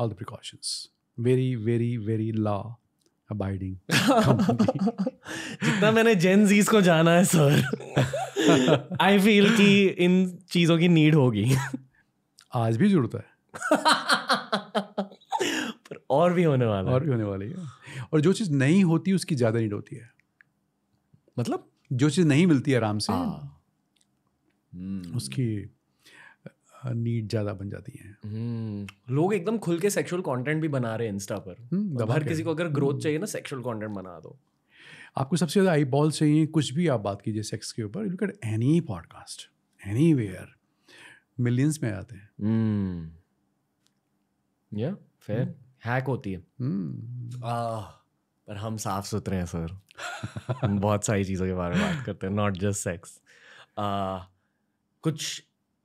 all the precautions very very very law abiding जितना मैंने जेन जीज को जाना है सर आई फील कि इन चीज़ों की नीड होगी आज भी जुड़ता है [LAUGHS] पर और भी होने वाला और भी होने वाली है और जो चीज़ नहीं होती उसकी ज़्यादा नीड होती है मतलब जो चीज़ नहीं मिलती आराम से हाँ। हम्म। हम्म। उसकी नीड ज़्यादा बन जाती है हम्म। लोग एकदम खुल के सेक्सुअल कंटेंट भी बना रहे हैं इंस्टा पर हर किसी को अगर ग्रोथ चाहिए ना सेक्सुअल कंटेंट बना दो आपको सबसे ज़्यादा आई बॉल चाहिए कुछ भी आप बात कीजिए सेक्स के ऊपर you get any podcast anywhere millions में आते हैं या फिर हैक होती है हम्म। पर हम साफ सुथरे हैं सर हम बहुत सारी चीज़ों के बारे में बात करते हैं नॉट जस्ट सेक्स कुछ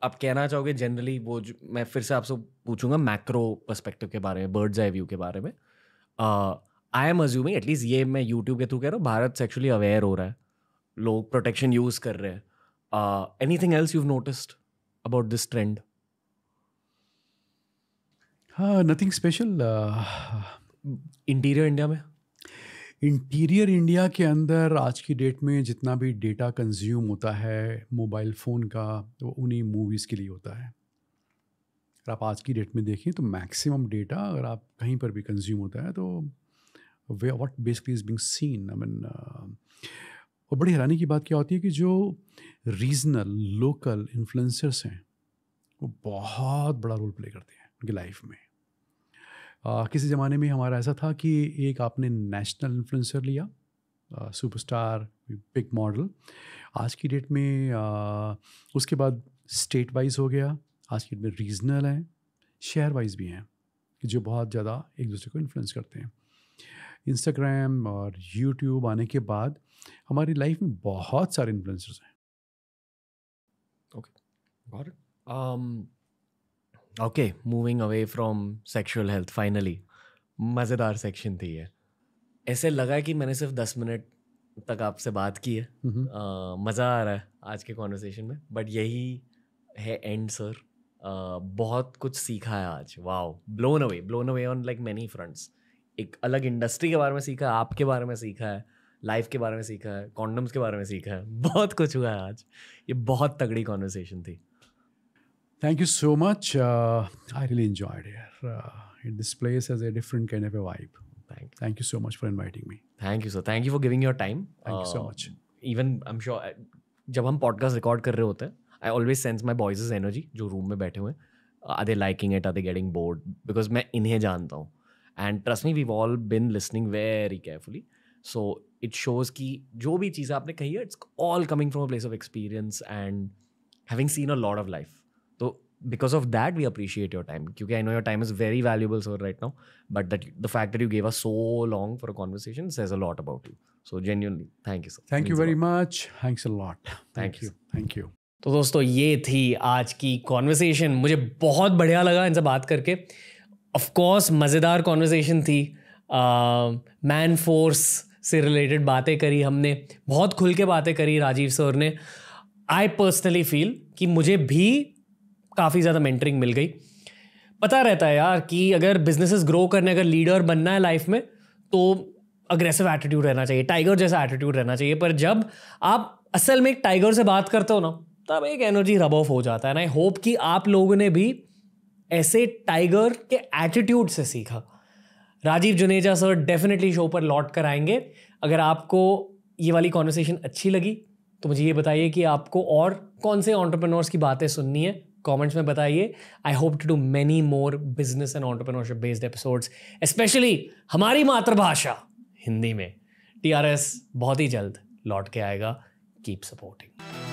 आप कहना चाहोगे जनरली वो जो मैं फिर से आपसे पूछूंगा मैक्रो पर्सपेक्टिव के बारे में बर्ड्स आई व्यू के बारे में आई एम अज्यूमिंग एटलीस्ट ये मैं यूट्यूब के थ्रू कह रहा हूँ भारत सेक्चुअली अवेयर हो रहा है लोग प्रोटेक्शन यूज़ कर रहे हैं anything else you noticed about this trend? Nothing special interior India में इंटीरियर इंडिया के अंदर आज की डेट में जितना भी डेटा कंज्यूम होता है मोबाइल फ़ोन का वो उन्हीं मूवीज़ के लिए होता है अगर आप आज की डेट में देखें तो मैक्सिमम डेटा अगर आप कहीं पर भी कंज्यूम होता है तो वे what basically is being seen I mean और बड़ी हैरानी की बात क्या होती है कि जो रीजनल लोकल इन्फ्लुएंसर्स हैं वो बहुत बड़ा रोल प्ले करते हैं उनकी लाइफ में आ, किसी ज़माने में हमारा ऐसा था कि एक आपने नेशनल इन्फ्लुएंसर लिया सुपरस्टार बिग मॉडल आज की डेट में आ, उसके बाद स्टेट वाइज हो गया आज की डेट में रीजनल हैं शहर वाइज भी हैं कि जो बहुत ज़्यादा एक दूसरे को इन्फ्लुएंस करते हैं इंस्टाग्राम और यूट्यूब आने के बाद हमारी लाइफ में बहुत सारे इन्फ्लुएंसर्स हैं okay okay moving away from sexual health finally मज़ेदार सेक्शन थी ये ऐसे लगा कि मैंने सिर्फ दस मिनट तक आपसे बात की है mm-hmm. uh, मज़ा आ रहा है आज के कॉन्वर्सेशन में बट यही है एंड सर uh, बहुत कुछ सीखा है आज wow blown away blown away on like many fronts एक अलग इंडस्ट्री के बारे में सीखा है आपके बारे में सीखा है लाइफ के बारे में सीखा है कॉन्डम्स के बारे में सीखा है [LAUGHS] बहुत कुछ हुआ है आज ये बहुत तगड़ी कॉन्वर्सेशन थी thank you so much I really enjoyed it this place has a different kind of a vibe thank you thank you so much for inviting me thank you sir thank you for giving your time thank you so much even I am sure जब हम podcast record कर रहे होते हैं I always sense my boys energy जो room में बैठे हुए आ they liking it are they getting bored because मैं इन्हें जानता हूँ and trust me we all been listening very carefully so it shows कि जो भी चीज़ें आपने कही है it's all coming from a place of experience and having seen a lot of life तो because of that we appreciate your time क्योंकि I know your time is very valuable sir right now but that the fact that you gave a so long for a conversation says a lot about you so genuinely thank you sir thank you very much thanks a lot thank you thank you तो दोस्तों ये थी आज की conversation मुझे बहुत बढ़िया लगा इनसे बात करके ऑफ कोर्स मज़ेदार कॉन्वर्सेशन थी मैन uh, फोर्स से रिलेटेड बातें करी हमने बहुत खुल के बातें करी राजीव सर ने आई पर्सनली फील कि मुझे भी काफ़ी ज़्यादा मेंटरिंग मिल गई पता रहता है यार कि अगर बिजनेसेस ग्रो करने अगर लीडर बनना है लाइफ में तो अग्रेसिव एटीट्यूड रहना चाहिए टाइगर जैसा एटीट्यूड रहना चाहिए पर जब आप असल में एक टाइगर से बात करते हो ना तब एक एनर्जी रब ऑफ हो जाता है ना आई होप कि आप लोगों ने भी ऐसे टाइगर के एटीट्यूड से सीखा Rajiv Juneja sir definitely show पर लौट कर आएंगे अगर आपको ये वाली कॉन्वर्सेशन अच्छी लगी तो मुझे ये बताइए कि आपको और कौन से ऑन्टरप्रनोर्स की बातें सुननी है कमेंट्स में बताइए I hope to do many more business and entrepreneurship based episodes specially हमारी मातृभाषा हिंदी में टी बहुत ही जल्द लौट के आएगा कीप सपोर्टिंग